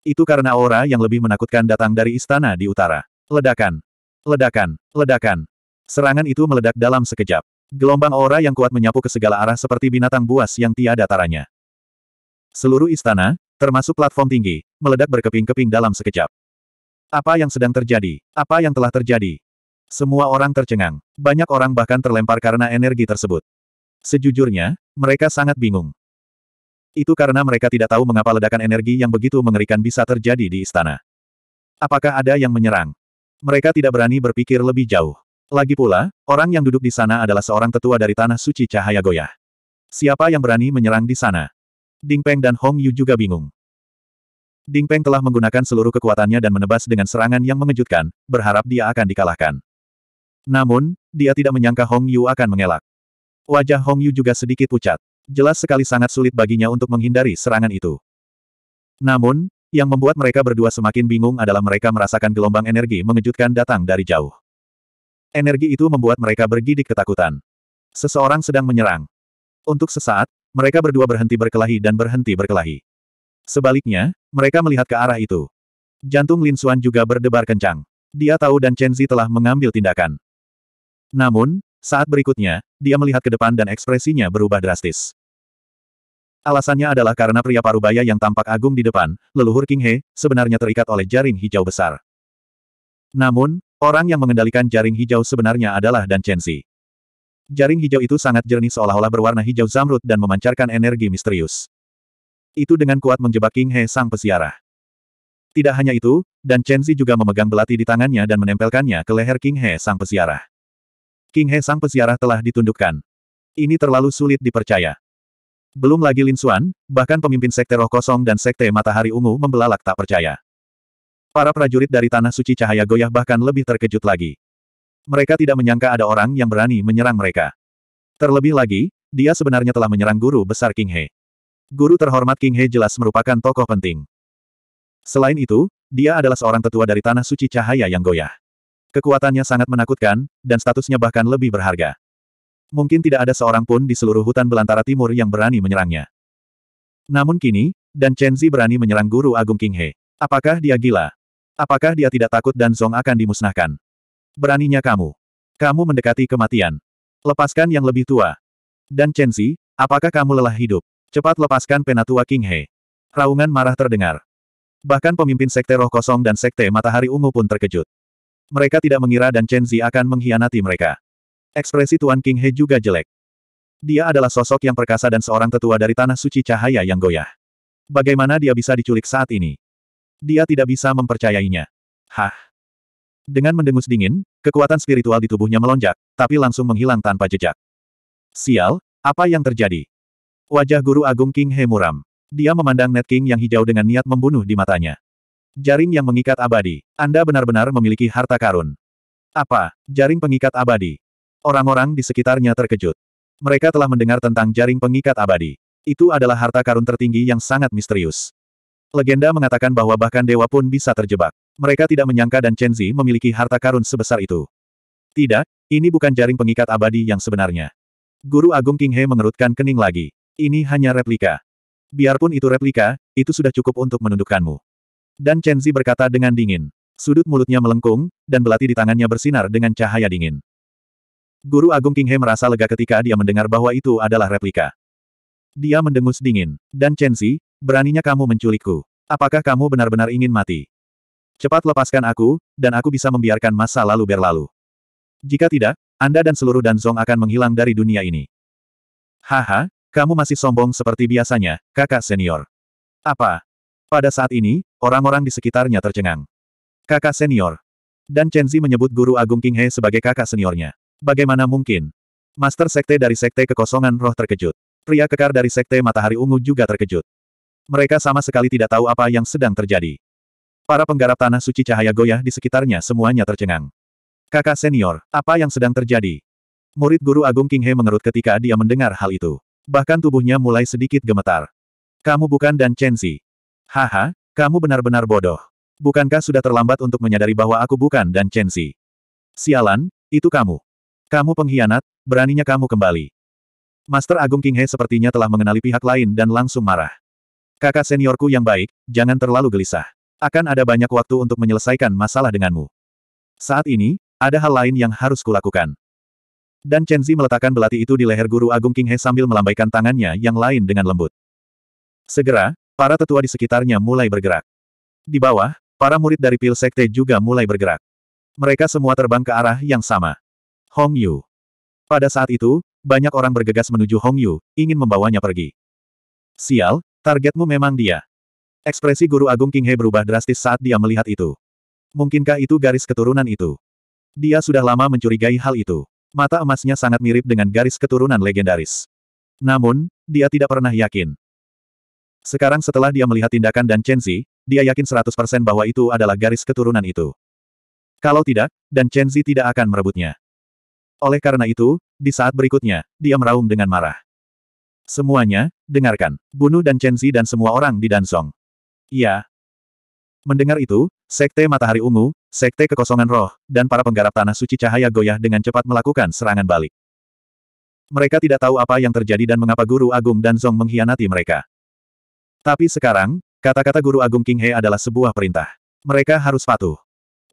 Itu karena aura yang lebih menakutkan datang dari istana di utara. Ledakan. Ledakan. Ledakan. Serangan itu meledak dalam sekejap. Gelombang aura yang kuat menyapu ke segala arah seperti binatang buas yang tiada taranya. Seluruh istana, termasuk platform tinggi, meledak berkeping-keping dalam sekejap. Apa yang sedang terjadi? Apa yang telah terjadi? Semua orang tercengang. Banyak orang bahkan terlempar karena energi tersebut. Sejujurnya, mereka sangat bingung. Itu karena mereka tidak tahu mengapa ledakan energi yang begitu mengerikan bisa terjadi di istana. Apakah ada yang menyerang? Mereka tidak berani berpikir lebih jauh. Lagi pula, orang yang duduk di sana adalah seorang tetua dari Tanah Suci Cahaya Goyah. Siapa yang berani menyerang di sana? Ding Peng dan Hong Yu juga bingung. Ding Peng telah menggunakan seluruh kekuatannya dan menebas dengan serangan yang mengejutkan, berharap dia akan dikalahkan. Namun, dia tidak menyangka Hong Yu akan mengelak. Wajah Hong Yu juga sedikit pucat. Jelas sekali sangat sulit baginya untuk menghindari serangan itu. Namun, yang membuat mereka berdua semakin bingung adalah mereka merasakan gelombang energi mengejutkan datang dari jauh. Energi itu membuat mereka bergidik ketakutan. Seseorang sedang menyerang. Untuk sesaat, mereka berdua berhenti berkelahi dan berhenti berkelahi. Sebaliknya, mereka melihat ke arah itu. Jantung Lin Xuan juga berdebar kencang. Dia tahu dan Chen Zi telah mengambil tindakan. Namun, saat berikutnya, dia melihat ke depan dan ekspresinya berubah drastis. Alasannya adalah karena pria parubaya yang tampak agung di depan, leluhur King He, sebenarnya terikat oleh jaring hijau besar. Namun, orang yang mengendalikan jaring hijau sebenarnya adalah Dan Chen Xi. Jaring hijau itu sangat jernih seolah-olah berwarna hijau zamrud dan memancarkan energi misterius. Itu dengan kuat menjebak King He sang pesiarah. Tidak hanya itu, Dan Chen Xi juga memegang belati di tangannya dan menempelkannya ke leher King He sang pesiarah. King He Sang Pesiarah telah ditundukkan. Ini terlalu sulit dipercaya. Belum lagi Lin Xuan, bahkan pemimpin Sekte Roh Kosong dan Sekte Matahari Ungu membelalak tak percaya. Para prajurit dari Tanah Suci Cahaya Goyah bahkan lebih terkejut lagi. Mereka tidak menyangka ada orang yang berani menyerang mereka. Terlebih lagi, dia sebenarnya telah menyerang guru besar King He. Guru terhormat King He jelas merupakan tokoh penting. Selain itu, dia adalah seorang tetua dari Tanah Suci Cahaya yang goyah. Kekuatannya sangat menakutkan, dan statusnya bahkan lebih berharga. Mungkin tidak ada seorang pun di seluruh hutan belantara timur yang berani menyerangnya. Namun kini, dan Chenzi berani menyerang Guru Agung King He. Apakah dia gila? Apakah dia tidak takut dan Zong akan dimusnahkan? Beraninya kamu. Kamu mendekati kematian. Lepaskan yang lebih tua. Dan Chenzi, apakah kamu lelah hidup? Cepat lepaskan penatua King He. Raungan marah terdengar. Bahkan pemimpin Sekte Roh Kosong dan Sekte Matahari Ungu pun terkejut. Mereka tidak mengira dan Chen Zi akan mengkhianati mereka. Ekspresi Tuan King He juga jelek. Dia adalah sosok yang perkasa dan seorang tetua dari Tanah Suci Cahaya yang goyah. Bagaimana dia bisa diculik saat ini? Dia tidak bisa mempercayainya. Hah? Dengan mendengus dingin, kekuatan spiritual di tubuhnya melonjak, tapi langsung menghilang tanpa jejak. Sial, apa yang terjadi? Wajah Guru Agung King He muram. Dia memandang Net King yang hijau dengan niat membunuh di matanya. Jaring yang mengikat abadi. Anda benar-benar memiliki harta karun. Apa? Jaring pengikat abadi. Orang-orang di sekitarnya terkejut. Mereka telah mendengar tentang jaring pengikat abadi. Itu adalah harta karun tertinggi yang sangat misterius. Legenda mengatakan bahwa bahkan dewa pun bisa terjebak. Mereka tidak menyangka dan Chen Zi memiliki harta karun sebesar itu. Tidak, ini bukan jaring pengikat abadi yang sebenarnya. Guru Agung King He mengerutkan kening lagi. Ini hanya replika. Biarpun itu replika, itu sudah cukup untuk menundukkanmu. Dan Chen Zi berkata dengan dingin. Sudut mulutnya melengkung, dan belati di tangannya bersinar dengan cahaya dingin. Guru Agung King He merasa lega ketika dia mendengar bahwa itu adalah replika. Dia mendengus dingin. Dan Chen Zi, beraninya kamu menculikku. Apakah kamu benar-benar ingin mati? Cepat lepaskan aku, dan aku bisa membiarkan masa lalu berlalu. Jika tidak, Anda dan seluruh Danzong akan menghilang dari dunia ini. Haha, kamu masih sombong seperti biasanya, kakak senior. Apa? Pada saat ini, Orang-orang di sekitarnya tercengang. Kakak senior. Dan Chen Zi menyebut guru agung King He sebagai kakak seniornya. Bagaimana mungkin? Master sekte dari sekte kekosongan roh terkejut. Pria kekar dari sekte matahari ungu juga terkejut. Mereka sama sekali tidak tahu apa yang sedang terjadi. Para penggarap tanah suci cahaya goyah di sekitarnya semuanya tercengang. Kakak senior, apa yang sedang terjadi? Murid guru agung King He mengerut ketika dia mendengar hal itu. Bahkan tubuhnya mulai sedikit gemetar. Kamu bukan dan Chen Zi. Haha, kamu benar-benar bodoh. Bukankah sudah terlambat untuk menyadari bahwa aku bukan dan Chen Xi? Sialan, itu kamu. Kamu pengkhianat, beraninya kamu kembali. Master Agung King He sepertinya telah mengenali pihak lain dan langsung marah. Kakak seniorku yang baik, jangan terlalu gelisah. Akan ada banyak waktu untuk menyelesaikan masalah denganmu. Saat ini, ada hal lain yang harus kulakukan. Dan Chen Zi meletakkan belati itu di leher Guru Agung King He sambil melambaikan tangannya yang lain dengan lembut. Segera, Para tetua di sekitarnya mulai bergerak. Di bawah, para murid dari pil sekte juga mulai bergerak. Mereka semua terbang ke arah yang sama. Hong Yu. Pada saat itu, banyak orang bergegas menuju Hong Yu, ingin membawanya pergi. Sial, targetmu memang dia. Ekspresi Guru Agung King He berubah drastis saat dia melihat itu. Mungkinkah itu garis keturunan itu? Dia sudah lama mencurigai hal itu. Mata emasnya sangat mirip dengan garis keturunan legendaris. Namun, dia tidak pernah yakin. Sekarang setelah dia melihat tindakan dan Chen Zi, dia yakin 100% bahwa itu adalah garis keturunan itu. Kalau tidak, dan Chen Zi tidak akan merebutnya. Oleh karena itu, di saat berikutnya, dia meraung dengan marah. Semuanya, dengarkan. Bunuh dan Chen Zi dan semua orang di Dansong. Iya. Mendengar itu, Sekte Matahari Ungu, Sekte Kekosongan Roh, dan para penggarap Tanah Suci Cahaya goyah dengan cepat melakukan serangan balik. Mereka tidak tahu apa yang terjadi dan mengapa Guru Agung dan Zong mengkhianati mereka. Tapi sekarang, kata-kata Guru Agung King He adalah sebuah perintah. Mereka harus patuh.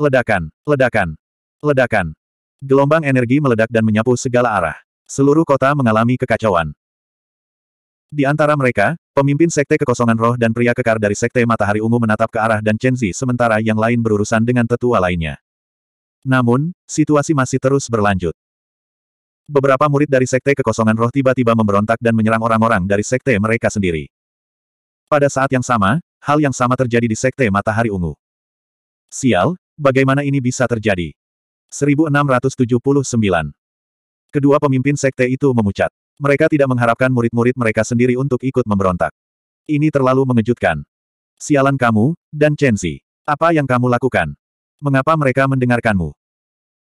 Ledakan, ledakan, ledakan. Gelombang energi meledak dan menyapu segala arah. Seluruh kota mengalami kekacauan. Di antara mereka, pemimpin Sekte Kekosongan Roh dan pria kekar dari Sekte Matahari Ungu menatap ke arah dan Chen Zi, sementara yang lain berurusan dengan tetua lainnya. Namun, situasi masih terus berlanjut. Beberapa murid dari Sekte Kekosongan Roh tiba-tiba memberontak dan menyerang orang-orang dari Sekte mereka sendiri. Pada saat yang sama, hal yang sama terjadi di Sekte Matahari Ungu. Sial, bagaimana ini bisa terjadi? 1679 Kedua pemimpin sekte itu memucat. Mereka tidak mengharapkan murid-murid mereka sendiri untuk ikut memberontak. Ini terlalu mengejutkan. Sialan kamu, dan Chenzi. Apa yang kamu lakukan? Mengapa mereka mendengarkanmu?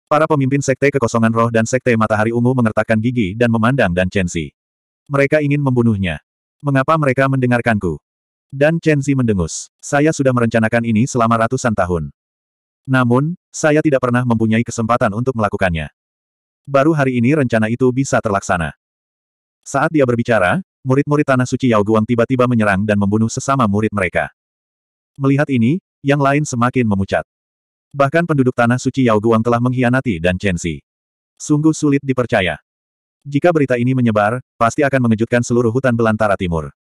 Para pemimpin sekte kekosongan roh dan sekte matahari ungu mengertakkan gigi dan memandang dan Chenzi. Mereka ingin membunuhnya. Mengapa mereka mendengarkanku? Dan Chen Zi mendengus. Saya sudah merencanakan ini selama ratusan tahun. Namun, saya tidak pernah mempunyai kesempatan untuk melakukannya. Baru hari ini rencana itu bisa terlaksana. Saat dia berbicara, murid-murid Tanah Suci Yao Guang tiba-tiba menyerang dan membunuh sesama murid mereka. Melihat ini, yang lain semakin memucat. Bahkan penduduk Tanah Suci Yao Guang telah mengkhianati dan Chen Zi. Sungguh sulit dipercaya. Jika berita ini menyebar, pasti akan mengejutkan seluruh hutan belantara timur.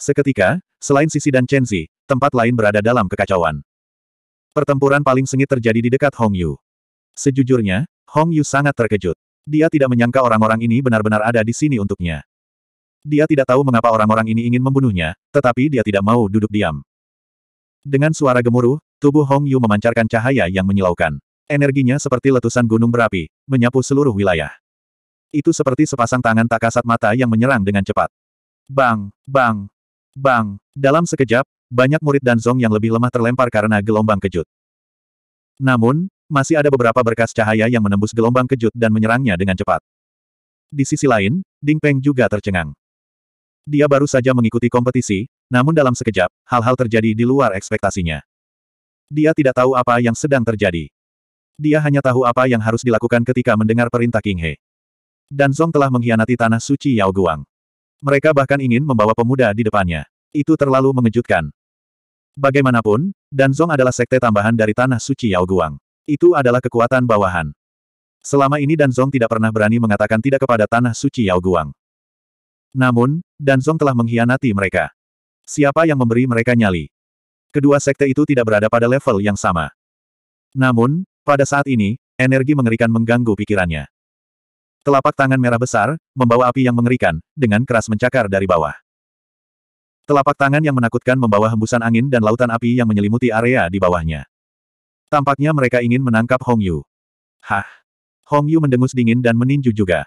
Seketika, selain Sisi dan Chen Chenzi, tempat lain berada dalam kekacauan. Pertempuran paling sengit terjadi di dekat Hong Yu. Sejujurnya, Hong Yu sangat terkejut. Dia tidak menyangka orang-orang ini benar-benar ada di sini untuknya. Dia tidak tahu mengapa orang-orang ini ingin membunuhnya, tetapi dia tidak mau duduk diam. Dengan suara gemuruh, tubuh Hong Yu memancarkan cahaya yang menyilaukan. Energinya seperti letusan gunung berapi, menyapu seluruh wilayah. Itu seperti sepasang tangan tak kasat mata yang menyerang dengan cepat. Bang, bang, Bang! Dalam sekejap, banyak murid dan Zong yang lebih lemah terlempar karena gelombang kejut. Namun, masih ada beberapa berkas cahaya yang menembus gelombang kejut dan menyerangnya dengan cepat. Di sisi lain, Ding Peng juga tercengang. Dia baru saja mengikuti kompetisi, namun dalam sekejap, hal-hal terjadi di luar ekspektasinya. Dia tidak tahu apa yang sedang terjadi. Dia hanya tahu apa yang harus dilakukan ketika mendengar perintah King He. Dan Zong telah mengkhianati tanah suci Yao Guang. Mereka bahkan ingin membawa pemuda di depannya. Itu terlalu mengejutkan. Bagaimanapun, Danzong adalah sekte tambahan dari Tanah Suci Yao Guang. Itu adalah kekuatan bawahan. Selama ini Danzong tidak pernah berani mengatakan tidak kepada Tanah Suci Yao Guang. Namun, Danzong telah mengkhianati mereka. Siapa yang memberi mereka nyali? Kedua sekte itu tidak berada pada level yang sama. Namun, pada saat ini, energi mengerikan mengganggu pikirannya. Telapak tangan merah besar, membawa api yang mengerikan, dengan keras mencakar dari bawah. Telapak tangan yang menakutkan membawa hembusan angin dan lautan api yang menyelimuti area di bawahnya. Tampaknya mereka ingin menangkap Hong Yu. Hah! Hong Yu mendengus dingin dan meninju juga.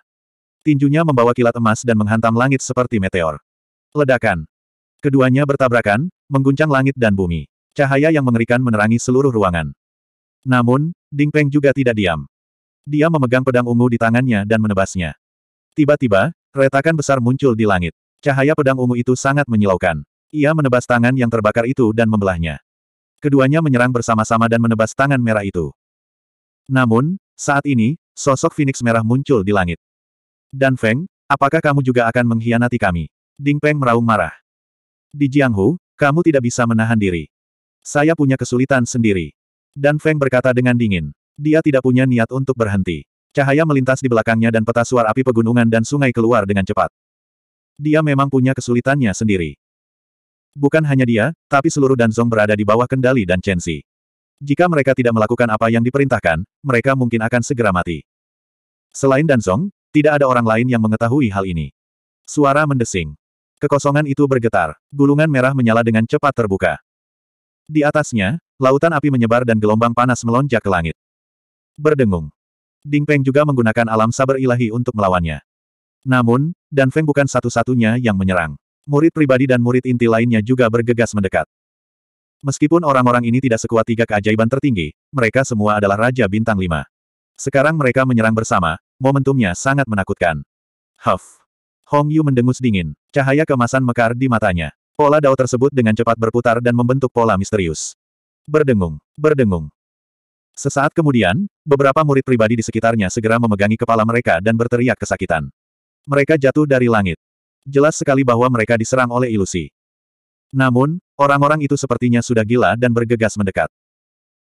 Tinjunya membawa kilat emas dan menghantam langit seperti meteor. Ledakan. Keduanya bertabrakan, mengguncang langit dan bumi. Cahaya yang mengerikan menerangi seluruh ruangan. Namun, Ding Peng juga tidak diam. Dia memegang pedang ungu di tangannya dan menebasnya. Tiba-tiba, retakan besar muncul di langit. Cahaya pedang ungu itu sangat menyilaukan. Ia menebas tangan yang terbakar itu dan membelahnya. Keduanya menyerang bersama-sama dan menebas tangan merah itu. Namun, saat ini, sosok Phoenix merah muncul di langit. Dan Feng, apakah kamu juga akan mengkhianati kami? Ding Peng meraung marah. Di Jianghu, kamu tidak bisa menahan diri. Saya punya kesulitan sendiri. Dan Feng berkata dengan dingin. Dia tidak punya niat untuk berhenti. Cahaya melintas di belakangnya dan peta suar api pegunungan dan sungai keluar dengan cepat. Dia memang punya kesulitannya sendiri. Bukan hanya dia, tapi seluruh Danzong berada di bawah kendali dan Chensi. Jika mereka tidak melakukan apa yang diperintahkan, mereka mungkin akan segera mati. Selain Danzong, tidak ada orang lain yang mengetahui hal ini. Suara mendesing. Kekosongan itu bergetar. Gulungan merah menyala dengan cepat terbuka. Di atasnya, lautan api menyebar dan gelombang panas melonjak ke langit. Berdengung. Ding Peng juga menggunakan alam sabar ilahi untuk melawannya. Namun, Dan Feng bukan satu-satunya yang menyerang. Murid pribadi dan murid inti lainnya juga bergegas mendekat. Meskipun orang-orang ini tidak sekuat tiga keajaiban tertinggi, mereka semua adalah Raja Bintang lima. Sekarang mereka menyerang bersama, momentumnya sangat menakutkan. Huff. Hong Yu mendengus dingin, cahaya kemasan mekar di matanya. Pola dao tersebut dengan cepat berputar dan membentuk pola misterius. Berdengung, berdengung. Sesaat kemudian, beberapa murid pribadi di sekitarnya segera memegangi kepala mereka dan berteriak kesakitan. Mereka jatuh dari langit. Jelas sekali bahwa mereka diserang oleh ilusi. Namun, orang-orang itu sepertinya sudah gila dan bergegas mendekat.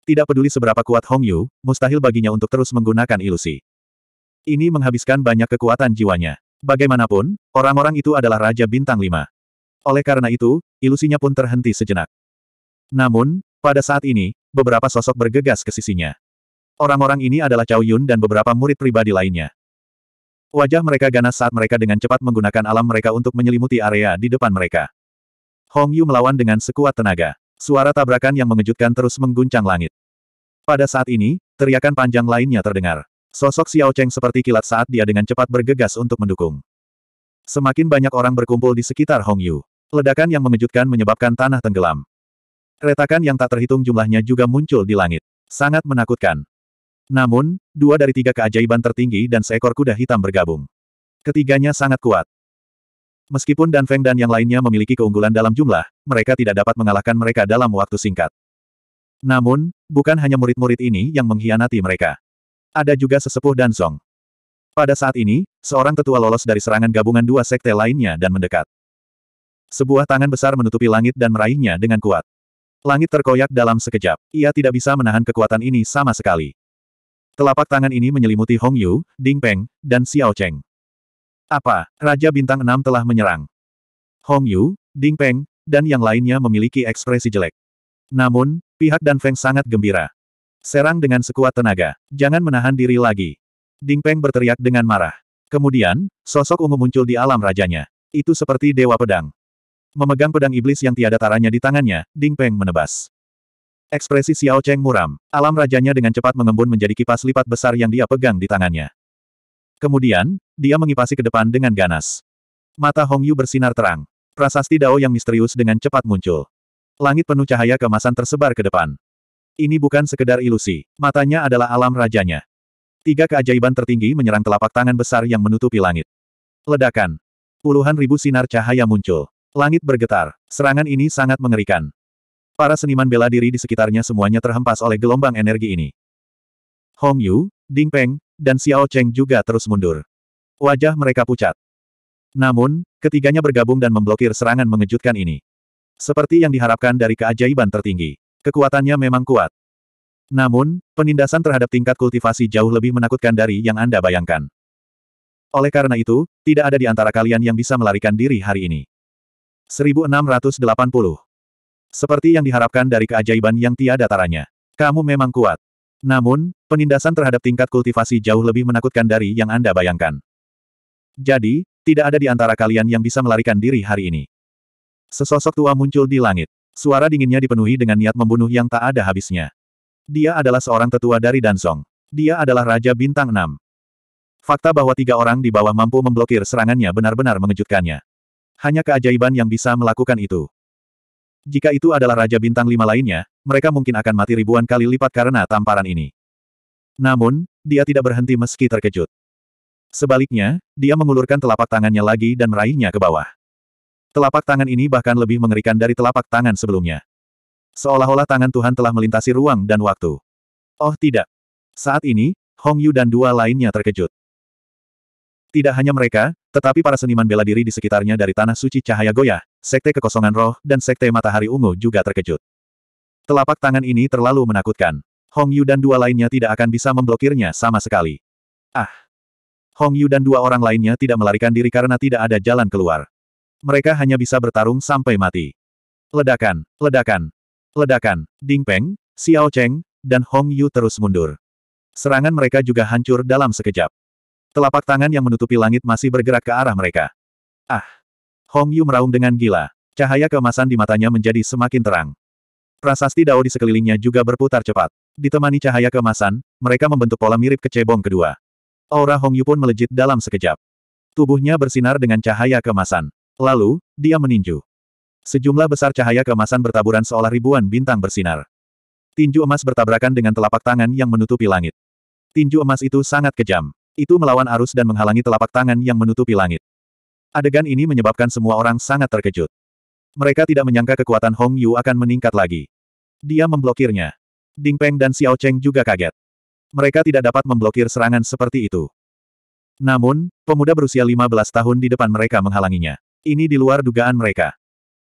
Tidak peduli seberapa kuat Hong Yu, mustahil baginya untuk terus menggunakan ilusi. Ini menghabiskan banyak kekuatan jiwanya. Bagaimanapun, orang-orang itu adalah Raja Bintang Lima. Oleh karena itu, ilusinya pun terhenti sejenak. Namun, pada saat ini, beberapa sosok bergegas ke sisinya. Orang-orang ini adalah Cao Yun dan beberapa murid pribadi lainnya. Wajah mereka ganas saat mereka dengan cepat menggunakan alam mereka untuk menyelimuti area di depan mereka. Hong Yu melawan dengan sekuat tenaga. Suara tabrakan yang mengejutkan terus mengguncang langit. Pada saat ini, teriakan panjang lainnya terdengar. Sosok Xiao Cheng seperti kilat saat dia dengan cepat bergegas untuk mendukung. Semakin banyak orang berkumpul di sekitar Hong Yu. Ledakan yang mengejutkan menyebabkan tanah tenggelam. Retakan yang tak terhitung jumlahnya juga muncul di langit. Sangat menakutkan. Namun, dua dari tiga keajaiban tertinggi dan seekor kuda hitam bergabung. Ketiganya sangat kuat. Meskipun Dan Feng dan yang lainnya memiliki keunggulan dalam jumlah, mereka tidak dapat mengalahkan mereka dalam waktu singkat. Namun, bukan hanya murid-murid ini yang mengkhianati mereka. Ada juga sesepuh Dan Song. Pada saat ini, seorang tetua lolos dari serangan gabungan dua sekte lainnya dan mendekat. Sebuah tangan besar menutupi langit dan meraihnya dengan kuat. Langit terkoyak dalam sekejap. Ia tidak bisa menahan kekuatan ini sama sekali. Telapak tangan ini menyelimuti Hong Yu, Ding Peng, dan Xiao Cheng. Apa? Raja Bintang Enam telah menyerang. Hong Yu, Ding Peng, dan yang lainnya memiliki ekspresi jelek. Namun, pihak Dan Feng sangat gembira. Serang dengan sekuat tenaga. Jangan menahan diri lagi. Ding Peng berteriak dengan marah. Kemudian, sosok ungu muncul di alam rajanya. Itu seperti dewa pedang. Memegang pedang iblis yang tiada taranya di tangannya, Ding Peng menebas. Ekspresi Xiao Cheng muram, alam rajanya dengan cepat mengembun menjadi kipas lipat besar yang dia pegang di tangannya. Kemudian, dia mengipasi ke depan dengan ganas. Mata Hong Yu bersinar terang. Prasasti Dao yang misterius dengan cepat muncul. Langit penuh cahaya kemasan tersebar ke depan. Ini bukan sekedar ilusi, matanya adalah alam rajanya. Tiga keajaiban tertinggi menyerang telapak tangan besar yang menutupi langit. Ledakan. Puluhan ribu sinar cahaya muncul. Langit bergetar. Serangan ini sangat mengerikan. Para seniman bela diri di sekitarnya semuanya terhempas oleh gelombang energi ini. Hong Yu, Ding Peng, dan Xiao Cheng juga terus mundur. Wajah mereka pucat. Namun, ketiganya bergabung dan memblokir serangan mengejutkan ini. Seperti yang diharapkan dari keajaiban tertinggi. Kekuatannya memang kuat. Namun, penindasan terhadap tingkat kultivasi jauh lebih menakutkan dari yang Anda bayangkan. Oleh karena itu, tidak ada di antara kalian yang bisa melarikan diri hari ini. 1680. Seperti yang diharapkan dari keajaiban yang tiada taranya. Kamu memang kuat. Namun, penindasan terhadap tingkat kultivasi jauh lebih menakutkan dari yang Anda bayangkan. Jadi, tidak ada di antara kalian yang bisa melarikan diri hari ini. Sesosok tua muncul di langit. Suara dinginnya dipenuhi dengan niat membunuh yang tak ada habisnya. Dia adalah seorang tetua dari Dansong. Dia adalah Raja Bintang 6. Fakta bahwa tiga orang di bawah mampu memblokir serangannya benar-benar mengejutkannya. Hanya keajaiban yang bisa melakukan itu. Jika itu adalah Raja Bintang Lima lainnya, mereka mungkin akan mati ribuan kali lipat karena tamparan ini. Namun, dia tidak berhenti meski terkejut. Sebaliknya, dia mengulurkan telapak tangannya lagi dan meraihnya ke bawah. Telapak tangan ini bahkan lebih mengerikan dari telapak tangan sebelumnya. Seolah-olah tangan Tuhan telah melintasi ruang dan waktu. Oh tidak. Saat ini, Hong Yu dan dua lainnya terkejut. Tidak hanya mereka, tetapi para seniman bela diri di sekitarnya dari Tanah Suci Cahaya Goya, Sekte Kekosongan Roh, dan Sekte Matahari Ungu juga terkejut. Telapak tangan ini terlalu menakutkan. Hong Yu dan dua lainnya tidak akan bisa memblokirnya sama sekali. Ah! Hong Yu dan dua orang lainnya tidak melarikan diri karena tidak ada jalan keluar. Mereka hanya bisa bertarung sampai mati. Ledakan, ledakan, ledakan, Ding Peng, Xiao Cheng, dan Hong Yu terus mundur. Serangan mereka juga hancur dalam sekejap. Telapak tangan yang menutupi langit masih bergerak ke arah mereka. Ah! Hong Yu meraung dengan gila. Cahaya kemasan di matanya menjadi semakin terang. Prasasti Dao di sekelilingnya juga berputar cepat. Ditemani cahaya kemasan, mereka membentuk pola mirip kecebong kedua. Aura Hong Yu pun melejit dalam sekejap. Tubuhnya bersinar dengan cahaya kemasan. Lalu, dia meninju. Sejumlah besar cahaya kemasan bertaburan seolah ribuan bintang bersinar. Tinju emas bertabrakan dengan telapak tangan yang menutupi langit. Tinju emas itu sangat kejam. Itu melawan arus dan menghalangi telapak tangan yang menutupi langit. Adegan ini menyebabkan semua orang sangat terkejut. Mereka tidak menyangka kekuatan Hong Yu akan meningkat lagi. Dia memblokirnya. Ding Peng dan Xiao Cheng juga kaget. Mereka tidak dapat memblokir serangan seperti itu. Namun, pemuda berusia 15 tahun di depan mereka menghalanginya. Ini di luar dugaan mereka.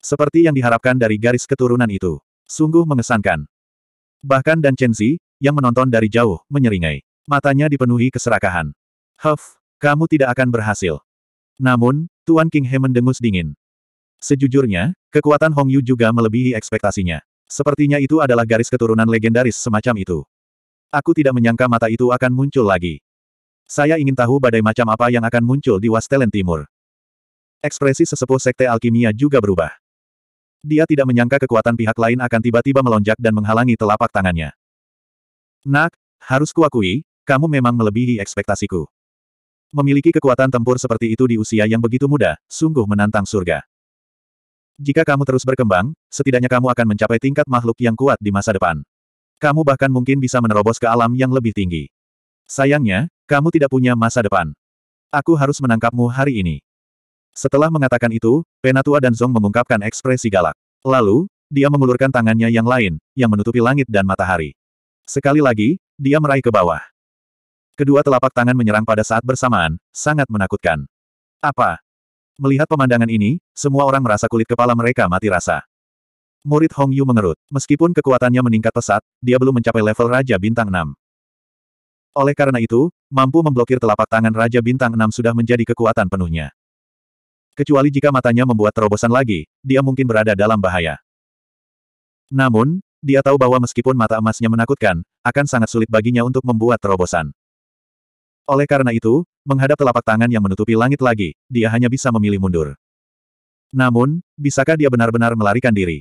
Seperti yang diharapkan dari garis keturunan itu. Sungguh mengesankan. Bahkan Dan Chen Zi, yang menonton dari jauh, menyeringai. Matanya dipenuhi keserakahan. Huff, kamu tidak akan berhasil. Namun, Tuan King He mendengus dingin. Sejujurnya, kekuatan Hong Yu juga melebihi ekspektasinya. Sepertinya itu adalah garis keturunan legendaris semacam itu. Aku tidak menyangka mata itu akan muncul lagi. Saya ingin tahu badai macam apa yang akan muncul di Wastelen Timur. Ekspresi sesepuh Sekte Alkimia juga berubah. Dia tidak menyangka kekuatan pihak lain akan tiba-tiba melonjak dan menghalangi telapak tangannya. Nak, harus kuakui, kamu memang melebihi ekspektasiku. Memiliki kekuatan tempur seperti itu di usia yang begitu muda, sungguh menantang surga. Jika kamu terus berkembang, setidaknya kamu akan mencapai tingkat makhluk yang kuat di masa depan. Kamu bahkan mungkin bisa menerobos ke alam yang lebih tinggi. Sayangnya, kamu tidak punya masa depan. Aku harus menangkapmu hari ini. Setelah mengatakan itu, Penatua dan Zong mengungkapkan ekspresi galak. Lalu, dia mengulurkan tangannya yang lain, yang menutupi langit dan matahari. Sekali lagi, dia meraih ke bawah. Kedua telapak tangan menyerang pada saat bersamaan, sangat menakutkan. Apa? Melihat pemandangan ini, semua orang merasa kulit kepala mereka mati rasa. Murid Hong Yu mengerut. Meskipun kekuatannya meningkat pesat, dia belum mencapai level Raja Bintang 6. Oleh karena itu, mampu memblokir telapak tangan Raja Bintang 6 sudah menjadi kekuatan penuhnya. Kecuali jika matanya membuat terobosan lagi, dia mungkin berada dalam bahaya. Namun, dia tahu bahwa meskipun mata emasnya menakutkan, akan sangat sulit baginya untuk membuat terobosan. Oleh karena itu, menghadap telapak tangan yang menutupi langit lagi, dia hanya bisa memilih mundur. Namun, bisakah dia benar-benar melarikan diri?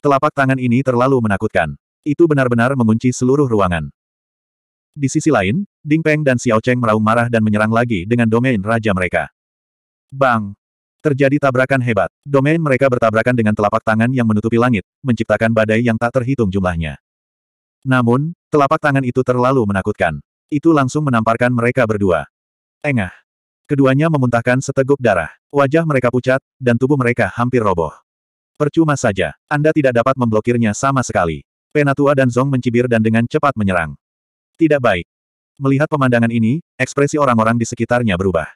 Telapak tangan ini terlalu menakutkan. Itu benar-benar mengunci seluruh ruangan. Di sisi lain, Ding Peng dan Xiao Cheng meraung marah dan menyerang lagi dengan domain raja mereka. Bang! Terjadi tabrakan hebat. Domain mereka bertabrakan dengan telapak tangan yang menutupi langit, menciptakan badai yang tak terhitung jumlahnya. Namun, telapak tangan itu terlalu menakutkan. Itu langsung menamparkan mereka berdua. Engah. Keduanya memuntahkan seteguk darah. Wajah mereka pucat, dan tubuh mereka hampir roboh. Percuma saja, Anda tidak dapat memblokirnya sama sekali. Penatua dan Zong mencibir dan dengan cepat menyerang. Tidak baik. Melihat pemandangan ini, ekspresi orang-orang di sekitarnya berubah.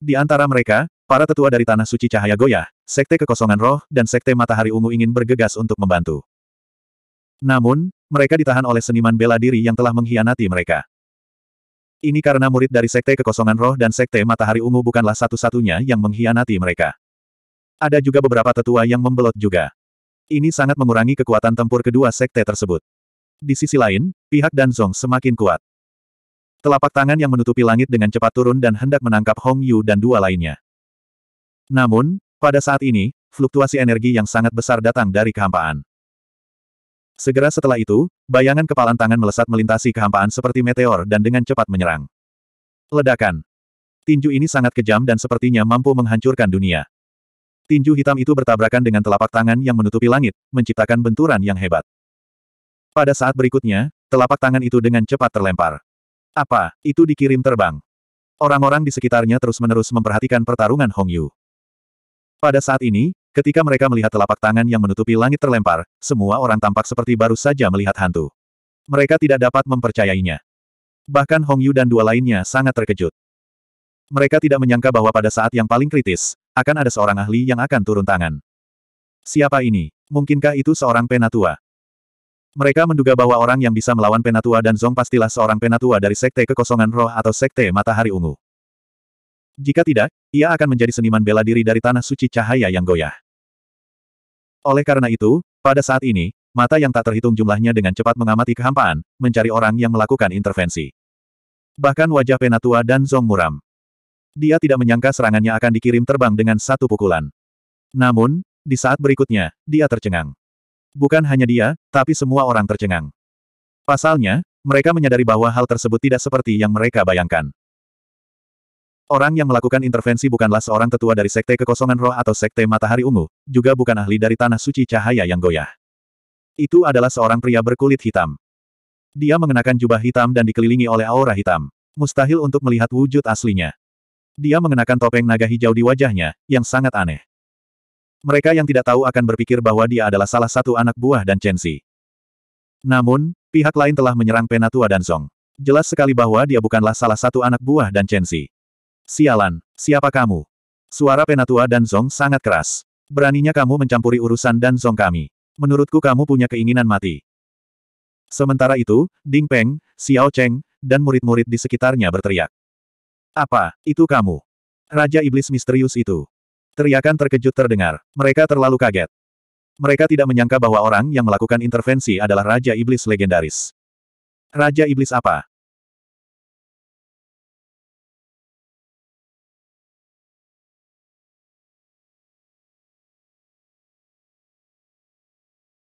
Di antara mereka, para tetua dari Tanah Suci Cahaya Goya, Sekte Kekosongan Roh, dan Sekte Matahari Ungu ingin bergegas untuk membantu. Namun, mereka ditahan oleh seniman bela diri yang telah mengkhianati mereka. Ini karena murid dari Sekte Kekosongan Roh dan Sekte Matahari Ungu bukanlah satu-satunya yang mengkhianati mereka. Ada juga beberapa tetua yang membelot juga. Ini sangat mengurangi kekuatan tempur kedua sekte tersebut. Di sisi lain, pihak Danzong semakin kuat. Telapak tangan yang menutupi langit dengan cepat turun dan hendak menangkap Hong Yu dan dua lainnya. Namun, pada saat ini, fluktuasi energi yang sangat besar datang dari kehampaan. Segera setelah itu, bayangan kepalan tangan melesat melintasi kehampaan seperti meteor dan dengan cepat menyerang. Ledakan. Tinju ini sangat kejam dan sepertinya mampu menghancurkan dunia. Tinju hitam itu bertabrakan dengan telapak tangan yang menutupi langit, menciptakan benturan yang hebat. Pada saat berikutnya, telapak tangan itu dengan cepat terlempar. Apa, itu dikirim terbang. Orang-orang di sekitarnya terus-menerus memperhatikan pertarungan Hong Yu. Pada saat ini, Ketika mereka melihat telapak tangan yang menutupi langit terlempar, semua orang tampak seperti baru saja melihat hantu. Mereka tidak dapat mempercayainya. Bahkan Hong Yu dan dua lainnya sangat terkejut. Mereka tidak menyangka bahwa pada saat yang paling kritis, akan ada seorang ahli yang akan turun tangan. Siapa ini? Mungkinkah itu seorang penatua? Mereka menduga bahwa orang yang bisa melawan penatua dan Zong pastilah seorang penatua dari Sekte Kekosongan Roh atau Sekte Matahari Ungu. Jika tidak, ia akan menjadi seniman bela diri dari tanah suci cahaya yang goyah. Oleh karena itu, pada saat ini, mata yang tak terhitung jumlahnya dengan cepat mengamati kehampaan, mencari orang yang melakukan intervensi. Bahkan wajah Penatua dan Zong muram. Dia tidak menyangka serangannya akan dikirim terbang dengan satu pukulan. Namun, di saat berikutnya, dia tercengang. Bukan hanya dia, tapi semua orang tercengang. Pasalnya, mereka menyadari bahwa hal tersebut tidak seperti yang mereka bayangkan. Orang yang melakukan intervensi bukanlah seorang tetua dari Sekte Kekosongan Roh atau Sekte Matahari Ungu, juga bukan ahli dari Tanah Suci Cahaya yang Goyah. Itu adalah seorang pria berkulit hitam. Dia mengenakan jubah hitam dan dikelilingi oleh aura hitam. Mustahil untuk melihat wujud aslinya. Dia mengenakan topeng naga hijau di wajahnya, yang sangat aneh. Mereka yang tidak tahu akan berpikir bahwa dia adalah salah satu anak buah dan Chensi. Namun, pihak lain telah menyerang Penatua dan Song. Jelas sekali bahwa dia bukanlah salah satu anak buah dan Chensi. Sialan, siapa kamu? Suara Penatua dan Zong sangat keras. Beraninya kamu mencampuri urusan dan Zong kami. Menurutku kamu punya keinginan mati. Sementara itu, Ding Peng, Xiao Cheng, dan murid-murid di sekitarnya berteriak. Apa, itu kamu? Raja Iblis misterius itu. Teriakan terkejut terdengar. Mereka terlalu kaget. Mereka tidak menyangka bahwa orang yang melakukan intervensi adalah Raja Iblis legendaris. Raja Iblis apa?